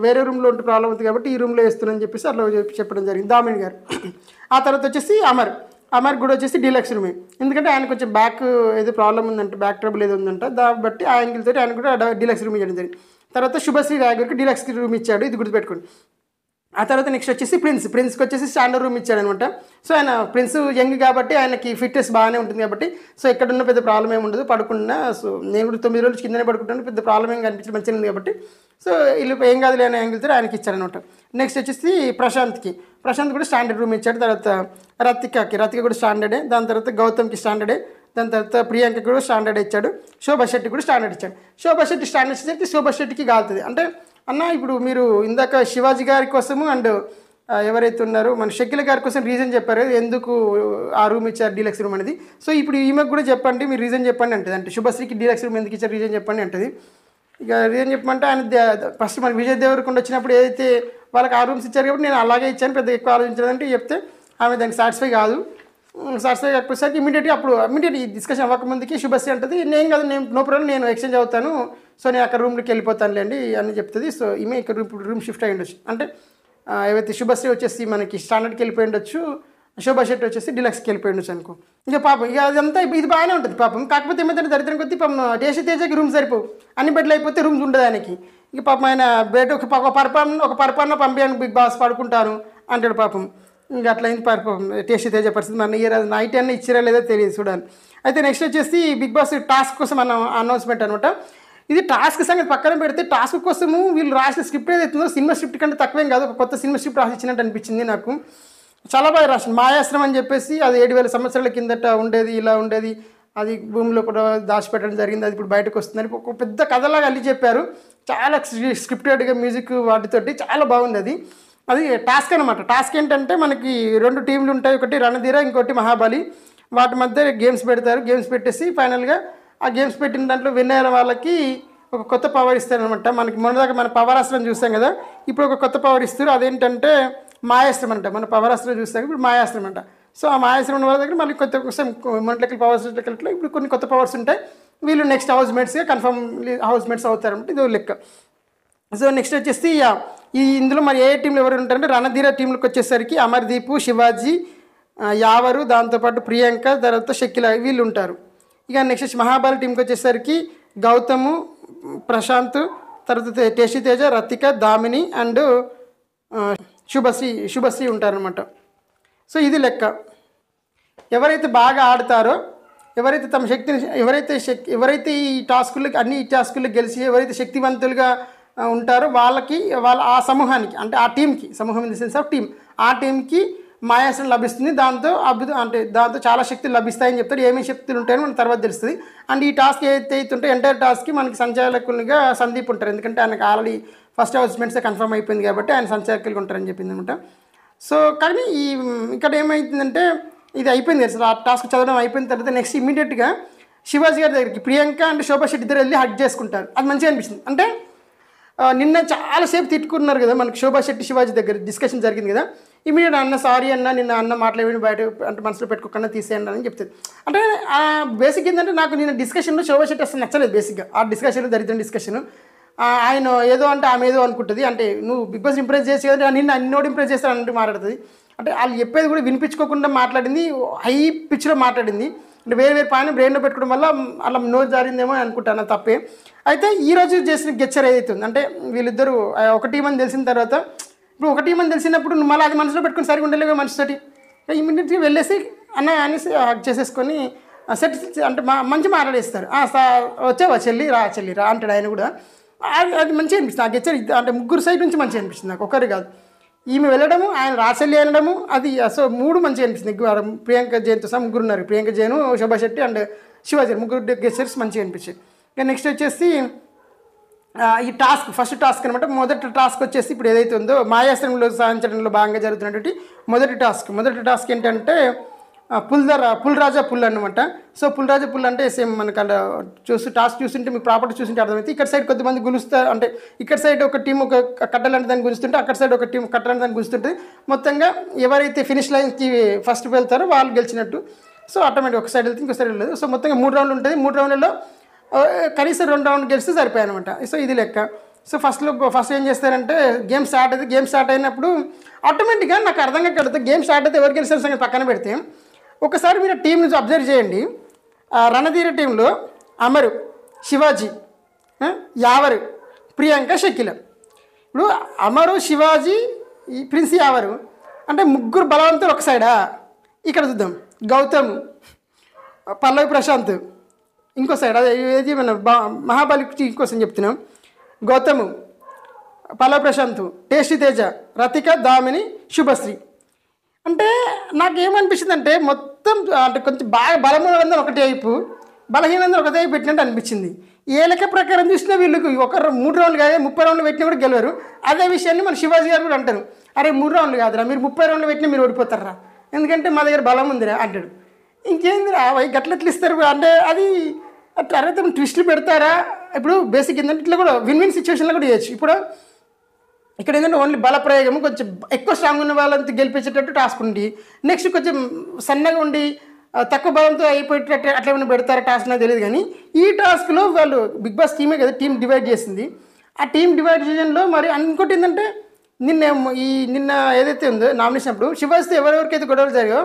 వేరే రూమ్లో ఉంటే ప్రాబ్లం ఉంది కాబట్టి ఈ రూమ్లో అని చెప్పేసి అట్లా చెప్పడం జరిగింది దామిని గారు ఆ తర్వాత వచ్చేసి అమర్ అమర్ కూడా వచ్చేసి డీలక్స్ రూమే ఎందుకంటే ఆయన కొంచెం బ్యాక్ ఏదో ప్రాబ్లం ఉందంటే బ్యాక్ ట్రబుల్ ఏదో ఉందంట దాన్ని బట్టి ఆయన తోటి ఆయన కూడా డీలక్స్ రూమ్ చేయడం జరిగింది తర్వాత శుభశ్రీ రాయగూర్కి డీలక్స్ రూమ్ ఇచ్చాడు ఇది గుర్తుపెట్టుకోండి ఆ తర్వాత నెక్స్ట్ వచ్చేసి ప్రిన్స్ ప్రిన్స్కి వచ్చేసి స్టాండర్డ్ రూమ్ ఇచ్చాడు అనమాట సో ఆయన ప్రిన్స్ యంగ్ కాబట్టి ఆయనకి ఫిట్నెస్ బాగానే ఉంటుంది కాబట్టి సో ఎక్కడున్న పెద్ద ప్రాబ్లం ఏమి ఉండదు పడుకున్నా సో నేను కూడా తొమ్మిది రోజులు కిందనే పడుకుంటాను పెద్ద ప్రాబ్లం ఏం కనిపించడం మంచిగా ఉంది కాబట్టి సో ఇల్లు ఏం కాదు లేని యాంగిల్ యాంగిల్తో ఆయనకి ఇచ్చారనమాట నెక్స్ట్ వచ్చేసి ప్రశాంత్కి ప్రశాంత్ కూడా స్టాండర్డ్ రూమ్ ఇచ్చాడు తర్వాత రతికకి రతిక కూడా స్టాండర్డే దాని తర్వాత గౌతమ్కి స్టాండర్డే దాని తర్వాత ప్రియాంక కూడా స్టాండర్డ్ ఇచ్చాడు శోభా శెట్టి కూడా స్టాండర్డ్ ఇచ్చాడు శోభా శెట్టి స్టాండర్డ్ ఇచ్చేసరికి శోభా శెట్టికి కాలుతుంది అంటే అన్న ఇప్పుడు మీరు ఇందాక శివాజీ గారి కోసము అండ్ ఎవరైతే ఉన్నారో మన షకిల్ గారి కోసం రీజన్ చెప్పారు ఎందుకు ఆ రూమ్ ఇచ్చారు డీలక్స్ రూమ్ అనేది సో ఇప్పుడు ఈమెకు కూడా చెప్పండి మీరు రీజన్ చెప్పండి అంటది అంటే శుభశ్రీకి డీలక్స్ రూమ్ ఎందుకు ఇచ్చారు రీజన్ చెప్పండి అంటది ఇక రీజన్ చెప్పమంటే ఆయన ఫస్ట్ మన విజయ్ దేవరకొండ వచ్చినప్పుడు ఏదైతే వాళ్ళకి ఆ రూమ్స్ ఇచ్చారు కాబట్టి నేను అలాగే ఇచ్చాను పెద్ద ఎక్కువ ఆలోచించాలంటే చెప్తే ఆమె దానికి సాటిస్ఫై కాదు సార్ సార్ చెప్పేసరికి ఇమీడియట్గా అప్పుడు ఇమీడియట్ ఈ డిస్కషన్ అవ్వకముందుకి శుభశ్రీ అంటది నేను కదా నేను నో ప్రాబ్లం నేను ఎక్స్చేంజ్ అవుతాను సో నేను అక్కడ రూమ్కి వెళ్ళిపోతానులేండి అని చెప్తుంది సో ఈమె ఇక్కడ ఇప్పుడు రూమ్ షిఫ్ట్ అయ్యి ఉండొచ్చు అంటే ఏవైతే శుభశ్రీ వచ్చేసి మనకి స్టాండర్డ్కి వెళ్ళిపోయి ఉండొచ్చు శోభా శెట్టి వచ్చేసి డిలక్స్కి వెళ్ళిపోయి ఉండొచ్చు అనుకో ఇంకా పాపం ఇక అదంతా ఇది బాగానే ఉంటుంది పాపం కాకపోతే ఏమైతే దరిద్రం కొద్ది పాపం దేశీ తేజకి రూమ్ సరిపోవు అన్ని బెడ్లు అయిపోతే రూమ్స్ ఉండదు ఆయనకి ఇక పాపం ఆయన బెడ్ ఒక పరపాన ఒక పరపాన పంపించాను బిగ్ బాస్ పడుకుంటాను అంటాడు పాపం ఇంకా అట్లయింది పర్ఫామ్ టేస్ట్ తేజ పరిస్థితి మన ఇయర్ అది నైట్ అన్న ఇచ్చిరా లేదో తెలియదు చూడాలి అయితే నెక్స్ట్ వచ్చేసి బిగ్ బాస్ టాస్క్ కోసం మనం అనౌన్స్మెంట్ అనమాట ఇది టాస్క్ సంగతి పక్కన పెడితే టాస్క్ కోసము వీళ్ళు రాసిన స్క్రిప్ట్ ఏదైతుందో సినిమా స్క్రిప్ట్ కంటే తక్కువేం కాదు ఒక కొత్త సినిమా స్క్రిప్ట్ రాసి ఇచ్చినట్టు అనిపించింది నాకు చాలా బాగా రాసింది మాయాశ్రమం అని చెప్పేసి అది ఏడు వేల సంవత్సరాల కిందట ఉండేది ఇలా ఉండేది అది భూమిలో కూడా దాచిపెట్టడం జరిగింది అది ఇప్పుడు బయటకు వస్తుందని ఒక పెద్ద కథలాగా అల్లి చెప్పారు చాలా స్క్రిప్టెడ్గా మ్యూజిక్ వాటితోటి చాలా బాగుంది అది అది టాస్క్ అనమాట టాస్క్ ఏంటంటే మనకి రెండు టీంలు ఉంటాయి ఒకటి రణధీర ఇంకోటి మహాబలి వాటి మధ్య గేమ్స్ పెడతారు గేమ్స్ పెట్టేసి ఫైనల్గా ఆ గేమ్స్ పెట్టిన దాంట్లో విన్ అయిన వాళ్ళకి ఒక కొత్త పవర్ ఇస్తారనమాట మనకి మొన్నదాకా మన పవరాస్త్రం చూసాం కదా ఇప్పుడు ఒక కొత్త పవర్ ఇస్తారు అదేంటంటే మాయాస్త్రం అంట మన పవరాస్త్రం చూసాక ఇప్పుడు మాయాస్త్రం అంట సో ఆ మాయాస్త్రం వాళ్ళ దగ్గర మళ్ళీ కొత్త కోసం మొన్నట్లకి పవర్స్ లెక్కలు ఇప్పుడు కొన్ని కొత్త పవర్స్ ఉంటాయి వీళ్ళు నెక్స్ట్ హౌస్ మేట్స్గా కన్ఫర్మ్ హౌస్ మేట్స్ అవుతారంటే ఇది లెక్క సో నెక్స్ట్ వచ్చేసి ఈ ఇందులో మరి ఏ టీంలు ఎవరు ఉంటారంటే రణధీర టీంలకు వచ్చేసరికి అమర్దీప్ శివాజీ యావరు దాంతోపాటు ప్రియాంక తర్వాత షకిల వీళ్ళు ఉంటారు ఇక నెక్స్ట్ మహాభారత టీంకి వచ్చేసరికి గౌతము ప్రశాంత్ తర్వాత టేషి తేజ రతిక దామిని అండ్ శుభశ్రీ శుభశ్రీ ఉంటారనమాట సో ఇది లెక్క ఎవరైతే బాగా ఆడతారో ఎవరైతే తమ శక్తిని ఎవరైతే శక్తి ఎవరైతే ఈ టాస్కులకు అన్ని టాస్కులకు గెలిచి ఎవరైతే శక్తివంతులుగా ఉంటారు వాళ్ళకి వాళ్ళ ఆ సమూహానికి అంటే ఆ టీంకి సమూహం in the sense of team ఆ టీంకి మాయాసనం లభిస్తుంది దాంతో అద్భుతం అంటే దాంతో చాలా శక్తులు లభిస్తాయని చెప్తారు ఏమేమి శక్తులు ఉంటాయని మనకు తర్వాత తెలుస్తుంది అండ్ ఈ టాస్క్ ఏదైతే అవుతుంటే ఎంటైర్ టాస్క్కి మనకి సంచాలకులుగా సందీప్ ఉంటారు ఎందుకంటే ఆయనకు ఆల్రెడీ ఫస్ట్ అవర్స్మెంట్సే కన్ఫర్మ్ అయిపోయింది కాబట్టి ఆయన సంచాలకులు ఉంటారని చెప్పింది అనమాట సో కానీ ఈ ఇక్కడ ఏమైతుందంటే ఇది అయిపోయింది కదా ఆ టాస్క్ చదవడం అయిపోయిన తర్వాత నెక్స్ట్ ఇమీడియట్గా శివాజీ గారి దగ్గరికి ప్రియాంక అండ్ శోభా శెట్టి ఇద్దరు వెళ్ళి హక్ చేసుకుంటారు అది మంచిగా అనిపిస్తుంది అంటే నిన్న చాలాసేపు తిట్టుకున్నారు కదా మనకు శోభా శెట్టి శివాజీ దగ్గర డిస్కషన్ జరిగింది కదా ఇమీడియట్ అన్న సారీ అన్న నిన్న అన్న మాట్లాడి బయట అంటే మనసులో పెట్టుకోకుండా తీసేయండి అని చెప్తుంది అంటే బేసిక్ ఏంటంటే నాకు నిన్న డిస్కషన్లో శోభా శెట్టి అసలు నచ్చలేదు బేసిక్గా ఆ డిస్కషన్ దరిద్రం డిస్కషన్ ఆయన ఏదో అంటే ఆమె ఏదో అనుకుంటుంది అంటే నువ్వు బిగ్ బాస్ ఇంప్రెస్ చేసి నిన్న అన్నోడు ఇంప్రెస్ చేస్తాను అంటే మాట్లాడుతుంది అంటే వాళ్ళు చెప్పేది కూడా వినిపించుకోకుండా మాట్లాడింది హై పిచ్లో మాట్లాడింది అంటే వేరే వేరు పాయింట్ బ్రెయిన్లో పెట్టుకోవడం వల్ల అలా నోరు జారిందేమో అని అనుకుంటాను తప్పే అయితే ఈరోజు చేసిన గెచ్చర్ ఏదైతే ఉంది అంటే వీళ్ళిద్దరూ ఒక టీం అని తెలిసిన తర్వాత ఇప్పుడు ఒక టీం అని తెలిసినప్పుడు మళ్ళీ అది మనసులో పెట్టుకుని సరిగా ఉండలేవు మనిషితోటి ఇమీడియట్గా వెళ్ళేసి అన్న అనేసి హక్ చేసేసుకొని సెట్ అంటే మా మంచి మాట్లాడేస్తారు వచ్చావా చెల్లి రా చెల్లి రా అంటాడు ఆయన కూడా అది మంచిగా అనిపిస్తుంది ఆ గెచ్చర్ అంటే ముగ్గురు సైడ్ నుంచి మంచిగా అనిపిస్తుంది నాకు ఒకరు కాదు ఈమె వెళ్ళడము ఆయన రాసల్లి అనడము అది అసలు మూడు మంచిగా అనిపిస్తుంది ప్రియాంక జైన్తో సహా ముగ్గురు ఉన్నారు ప్రియాంక జయను శోభా శెట్టి అండ్ శివాజీ ముగ్గురు గెస్టర్స్ మంచిగా అనిపించాయి ఇంకా నెక్స్ట్ వచ్చేసి ఈ టాస్క్ ఫస్ట్ టాస్క్ అనమాట మొదటి టాస్క్ వచ్చేసి ఇప్పుడు ఏదైతే ఉందో మాయాశ్రమంలో సాధించడంలో భాగంగా జరుగుతున్నటువంటి మొదటి టాస్క్ మొదటి టాస్క్ ఏంటంటే పుల్దర్ పుల్రాజా పుల్ అనమాట సో పుల్రాజా పుల్ అంటే సేమ్ మనకు అక్కడ చూసి టాస్క్ చూస్తుంటే మీకు ప్రాపర్టీ చూస్తుంటే అర్థమైతే ఇక్కడ సైడ్ కొంతమంది గులుస్తారు అంటే ఇక్కడ సైడ్ ఒక టీం ఒక కట్టలాంటి దాన్ని గుంజుతుంటే అక్కడ సైడ్ ఒక టీం కట్టలాంటి దాన్ని గుంజుతుంటుంది మొత్తంగా ఎవరైతే ఫినిష్ లైన్కి ఫస్ట్ వెళ్తారో వాళ్ళు గెలిచినట్టు సో ఆటోమేటిక్ ఒక సైడ్ వెళ్తే ఇంకో సైడ్ వెళ్ళదు సో మొత్తంగా మూడు రౌండ్లు ఉంటుంది మూడు రౌండ్లలో కనీసం రెండు రౌండ్ గెలిస్తే అనమాట సో ఇది లెక్క సో ఫస్ట్లో ఫస్ట్ ఏం చేస్తారంటే గేమ్ స్టార్ట్ అయితే గేమ్ స్టార్ట్ అయినప్పుడు ఆటోమేటిక్గా నాకు అర్థంగా కడుతుంది గేమ్ స్టార్ట్ అయితే ఎవరు గెలిచిన సంగతి పక్కన పెడితే ఒకసారి మీరు టీం నుంచి అబ్జర్వ్ చేయండి రణధీర టీంలో అమరు శివాజీ యావరు ప్రియాంక షకిల ఇప్పుడు అమరు శివాజీ ప్రిన్స్ యావరు అంటే ముగ్గురు బలవంతులు ఒక సైడా ఇక్కడ చూద్దాం గౌతమ్ పల్లవి ప్రశాంత్ ఇంకో సైడ్ అదే ఏది మన మహాబలి ఇంకోసం చెప్తున్నాం గౌతమ్ పల్లవి ప్రశాంత్ టేస్టి తేజ రతిక దామిని శుభశ్రీ అంటే ఏమనిపిస్తుంది అంటే మొత్తం మొత్తం అంటే కొంచెం బాగా బలమైన ఒక టైపు బలహీనంగా ఒక టైపు పెట్టినట్టు అనిపించింది ఏ లెక్క ప్రకారం చూసినా వీళ్ళకి ఒక మూడు రౌండ్లు కాదు ముప్పై రౌండ్లు పెట్టినా కూడా గెలవరు అదే విషయాన్ని మన శివాజీ గారు కూడా అంటారు అరే మూడు రౌండ్లు కాదురా మీరు ముప్పై రౌండ్లు పెట్టినా మీరు ఓడిపోతారా ఎందుకంటే మా దగ్గర బలం ఉందిరా అంటాడు ఇంకేందిరా అవి గట్లెట్లు ఇస్తారు అంటే అది అట్లా అరే ట్విస్ట్లు పెడతారా ఇప్పుడు బేసిక్ ఏంటంటే ఇట్లా కూడా విన్ విన్ సిచ్యువేషన్లో కూడా చేయొచ్చు ఇప్పుడు ఇక్కడ ఏంటంటే ఓన్లీ బలప్రయోగం కొంచెం ఎక్కువ స్ట్రాంగ్ ఉన్న వాళ్ళంతా గెలిపించేటట్టు టాస్క్ ఉండి నెక్స్ట్ కొంచెం సన్నగా ఉండి తక్కువ బలంతో అయిపోయేటట్టు అట్లా ఏమైనా పెడతారా టాస్క్ నాకు తెలియదు కానీ ఈ టాస్క్లో వాళ్ళు బిగ్ బాస్ టీమే కదా టీం డివైడ్ చేసింది ఆ టీం డివైడ్ చేయడంలో మరి ఇంకోటి ఏంటంటే నిన్న ఈ నిన్న ఏదైతే ఉందో నామినేషన్ అప్పుడు శివాస్తి ఎవరెవరికైతే గొడవలు జరిగాయో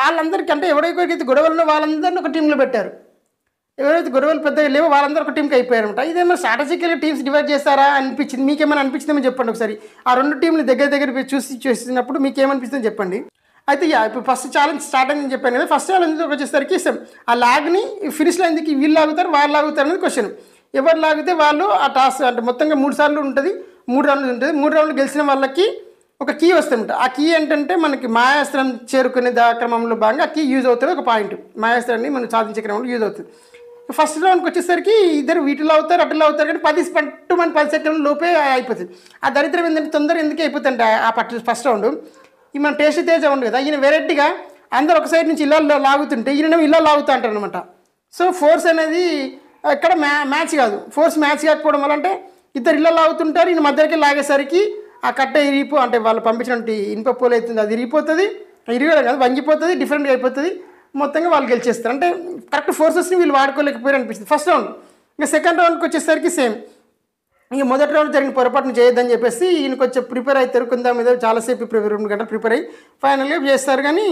వాళ్ళందరికీ అంటే ఎవరెవరికైతే గొడవలు వాళ్ళందరినీ ఒక టీంలో పెట్టారు ఎవరైతే గొడవలు పెద్దగా లేవో వాళ్ళందరూ ఒక టీంకి అయిపోయారనమాట ఇదేమో స్ట్రాటజికల్గా టీమ్స్ డివైడ్ చేస్తారా అనిపించింది మీకేమైనా అనిపించిందేమో చెప్పండి ఒకసారి ఆ రెండు టీంలు దగ్గర దగ్గర చూసి చూసినప్పుడు మీకు ఏమనిపిస్తుందో చెప్పండి అయితే యా ఇప్పుడు ఫస్ట్ ఛాలెంజ్ స్టార్ట్ అని చెప్పాను కదా ఫస్ట్ ఛాలెంజ్ వచ్చేసరికి ఇస్తాం ఆ లాగ్ని ఫినిష్ లైన్ దిగి వీళ్ళు లాగుతారు వాళ్ళు లాగుతారు అనేది క్వశ్చన్ ఎవరు లాగితే వాళ్ళు ఆ టాస్ అంటే మొత్తంగా మూడు సార్లు ఉంటుంది మూడు రౌండ్లు ఉంటుంది మూడు రౌండ్లు గెలిచిన వాళ్ళకి ఒక కీ వస్తుంట ఆ కీ ఏంటంటే మనకి మాయాస్త్రం చేరుకునే దా క్రమంలో భాగంగా ఆ కీ యూజ్ అవుతుంది ఒక పాయింట్ మాయాస్త్రాన్ని మనం సాధించే క్రమంలో యూజ్ అవుతుంది ఫస్ట్ రౌండ్కి వచ్చేసరికి ఇద్దరు వీటిలో అవుతారు అటులో అవుతారు కానీ పది పట్టు మన పది సెకండ్ లోపే అయిపోతుంది ఆ దరిద్రం ఏంటంటే తొందర ఎందుకే అయిపోతుంటే ఆ పట్టు ఫస్ట్ రౌండ్ ఈ మన టేస్ట్ తేజ ఉండదు కదా ఈయన వెరైటీగా అందరు ఒక సైడ్ నుంచి ఇలా లాగుతుంటే ఈయన ఇలా లాగుతా అంటారు అనమాట సో ఫోర్స్ అనేది ఇక్కడ మ్యా మ్యాచ్ కాదు ఫోర్స్ మ్యాచ్ కాకపోవడం వల్ల అంటే ఇద్దరు ఇలా లాగుతుంటారు ఈయన మధ్యకి లాగేసరికి ఆ కట్ట ఇరిగిపో అంటే వాళ్ళు పంపించినటువంటి ఇనుప పూలు అవుతుంది అది ఇరిగిపోతుంది ఇరిగడం కాదు వంగిపోతుంది డిఫరెంట్గా అయిపోతుంది మొత్తంగా వాళ్ళు గెలిచేస్తారు అంటే కరెక్ట్ ఫోర్సెస్ని వీళ్ళు వాడుకోలేకపోయారు అనిపిస్తుంది ఫస్ట్ రౌండ్ ఇంకా సెకండ్ రౌండ్కి వచ్చేసరికి సేమ్ ఇంకా మొదటి రౌండ్ జరిగిన పొరపాటును చేయొద్దని చెప్పేసి ఈయనకు వచ్చి ప్రిపేర్ అయితే కొందాం మీద చాలాసేపు ప్రిపేర్ రెండు గంటలు ప్రిపేర్ అయ్యి ఫైనల్గా చేస్తారు కానీ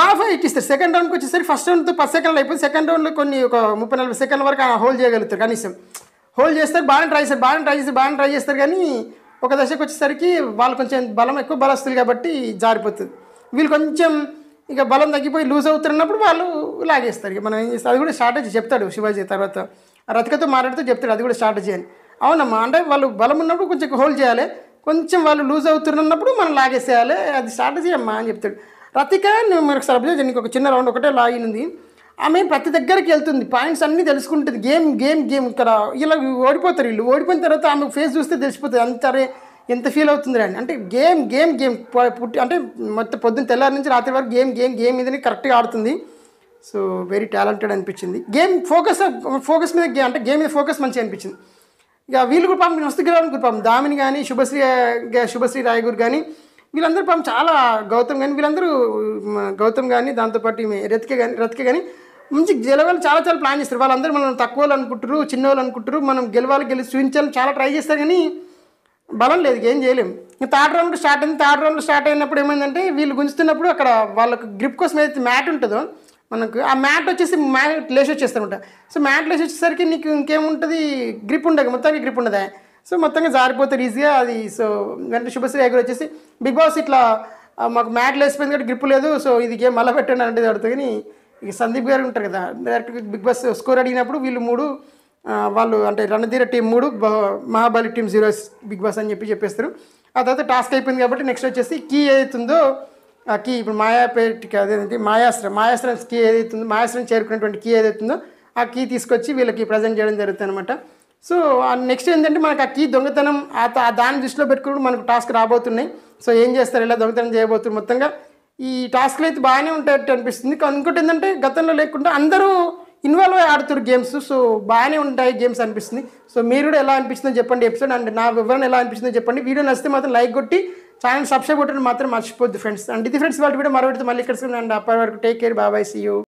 బాగా ఫైట్ ఇస్తారు సెకండ్ రౌండ్కి వచ్చేసరికి ఫస్ట్ రౌండ్తో పది సెకండ్లు అయిపోయి సెకండ్ రౌండ్లో కొన్ని ఒక ముప్పై నలభై సెకండ్ల వరకు హోల్డ్ చేయగలుగుతారు కనీసం హోల్డ్ చేస్తారు బాగానే ట్రై చేస్తారు బాగానే ట్రై చేస్తే బాగానే ట్రై చేస్తారు కానీ ఒక దశకు వచ్చేసరికి వాళ్ళు కొంచెం బలం ఎక్కువ బలస్తుంది కాబట్టి జారిపోతుంది వీళ్ళు కొంచెం ఇక బలం తగ్గిపోయి లూజ్ అవుతున్నప్పుడు వాళ్ళు లాగేస్తారు ఇక మనం ఏం చేస్తాం అది కూడా స్ట్రాటజీ చెప్తాడు శివాజీ తర్వాత రతికతో మాట్లాడుతూ చెప్తాడు అది కూడా స్ట్రాటజీ అని అవునమ్మా అంటే వాళ్ళు బలం ఉన్నప్పుడు కొంచెం హోల్డ్ చేయాలి కొంచెం వాళ్ళు లూజ్ అవుతున్నప్పుడు మనం లాగేసేయాలి అది స్ట్రాటజీ అమ్మా అని చెప్తాడు రతిక నువ్వు మనకు అబ్జర్వ్ చేయండి ఒక చిన్న రౌండ్ ఒకటే ఉంది ఆమె ప్రతి దగ్గరికి వెళ్తుంది పాయింట్స్ అన్నీ తెలుసుకుంటుంది గేమ్ గేమ్ గేమ్ ఇక్కడ ఇలా ఓడిపోతారు వీళ్ళు ఓడిపోయిన తర్వాత ఆమె ఫేస్ చూస్తే తెలిసిపోతుంది అంతరే ఎంత ఫీల్ అవుతుంది అండి అంటే గేమ్ గేమ్ గేమ్ పుట్టి అంటే మొత్తం పొద్దున్న తెల్లారి నుంచి రాత్రి వరకు గేమ్ గేమ్ గేమ్ మీదనే కరెక్ట్గా ఆడుతుంది సో వెరీ టాలెంటెడ్ అనిపించింది గేమ్ ఫోకస్ ఫోకస్ మీద గేమ్ అంటే గేమ్ మీద ఫోకస్ మంచిగా అనిపించింది ఇక వీళ్ళు కూడా పాపం వస్తు గ్రౌండ్ కూడా పాపం దామిని కానీ శుభశ్రీ శుభశ్రీ రాయగూర్ కానీ వీళ్ళందరూ పాపం చాలా గౌతమ్ కానీ వీళ్ళందరూ గౌతమ్ కానీ దాంతోపాటు రతికే కానీ రతికే కానీ మంచి గెలవాలి చాలా చాలా ప్లాన్ చేస్తారు వాళ్ళందరూ మనం తక్కువ వాళ్ళు అనుకుంటారు చిన్నవాళ్ళు అనుకుంటారు మనం గెలవాలి గెలిచి చూపించాలని చాలా ట్రై చేస్తారు కానీ బలం లేదు ఏం చేయలేము థర్డ్ రౌండ్ స్టార్ట్ అయింది థర్డ్ రౌండ్ స్టార్ట్ అయినప్పుడు ఏమైందంటే వీళ్ళు గుంజుతున్నప్పుడు అక్కడ వాళ్ళకు గ్రిప్ కోసం ఏదైతే మ్యాట్ ఉంటుందో మనకు ఆ మ్యాట్ వచ్చేసి మ్యాట్ లేచి వచ్చేస్తారనమాట సో మ్యాట్ లేస్ వచ్చేసరికి నీకు ఇంకేముంటుంది గ్రిప్ ఉండదు మొత్తానికి గ్రిప్ ఉండదా సో మొత్తంగా జారిపోతారు ఈజీగా అది సో వెంటనే శుభశ్రీ గారు వచ్చేసి బిగ్ బాస్ ఇట్లా మాకు మ్యాట్ లేసిపోయింది కాబట్టి గ్రిప్ లేదు సో ఇది గేమ్ మళ్ళీ పెట్టండి అంటే అడుగుతుంది కానీ సందీప్ గారు ఉంటారు కదా డైరెక్ట్ బిగ్ బాస్ స్కోర్ అడిగినప్పుడు వీళ్ళు మూడు వాళ్ళు అంటే రణధీర టీం మూడు Mahabali team zero Bigg Boss అని చెప్పి చెప్పేస్తారు ఆ తర్వాత టాస్క్ అయిపోయింది కాబట్టి నెక్స్ట్ వచ్చేసి కీ ఏదైతుందో ఆ కీ ఇప్పుడు మాయాపేటిక అదేంటి మాయాశ్రం మాయాశ్రం కీ ఏదైతుందో మాయాశ్రం చేరుకునేటువంటి కీ ఏదైతుందో ఆ కీ తీసుకొచ్చి వీళ్ళకి ప్రజెంట్ చేయడం జరుగుతుంది అనమాట సో నెక్స్ట్ ఏంటంటే మనకు ఆ కీ దొంగతనం ఆ దాని దృష్టిలో పెట్టుకుని మనకు టాస్క్ రాబోతున్నాయి సో ఏం చేస్తారు ఇలా దొంగతనం చేయబోతుంది మొత్తంగా ఈ టాస్క్లు అయితే బాగానే ఉంటాయట్టు అనిపిస్తుంది ఇంకోటి ఏంటంటే గతంలో లేకుండా అందరూ ఇన్వాల్వ్ అయ్యి ఆడుతున్నారు గేమ్స్ సో బాగానే ఉంటాయి గేమ్స్ అనిపిస్తుంది సో మీరు కూడా ఎలా అనిపిస్తుందో చెప్పండి ఎపిసోడ్ అండ్ నా వివరణ ఎలా అనిపిస్తుందో చెప్పండి వీడియో నచ్చితే మాత్రం లైక్ కొట్టి ఛానల్ సబ్స్క్రైబ్ కొట్టడం మాత్రం మర్చిపోద్దు ఫ్రెండ్స్ అండ్ ఇది ఫ్రెండ్స్ వాళ్ళు వీడియో మరొకటి మళ్ళీ ఇక్కడ అండ్ అప్పటి వరకు టేక్ కేర్ బాబాయ్ సీ యూ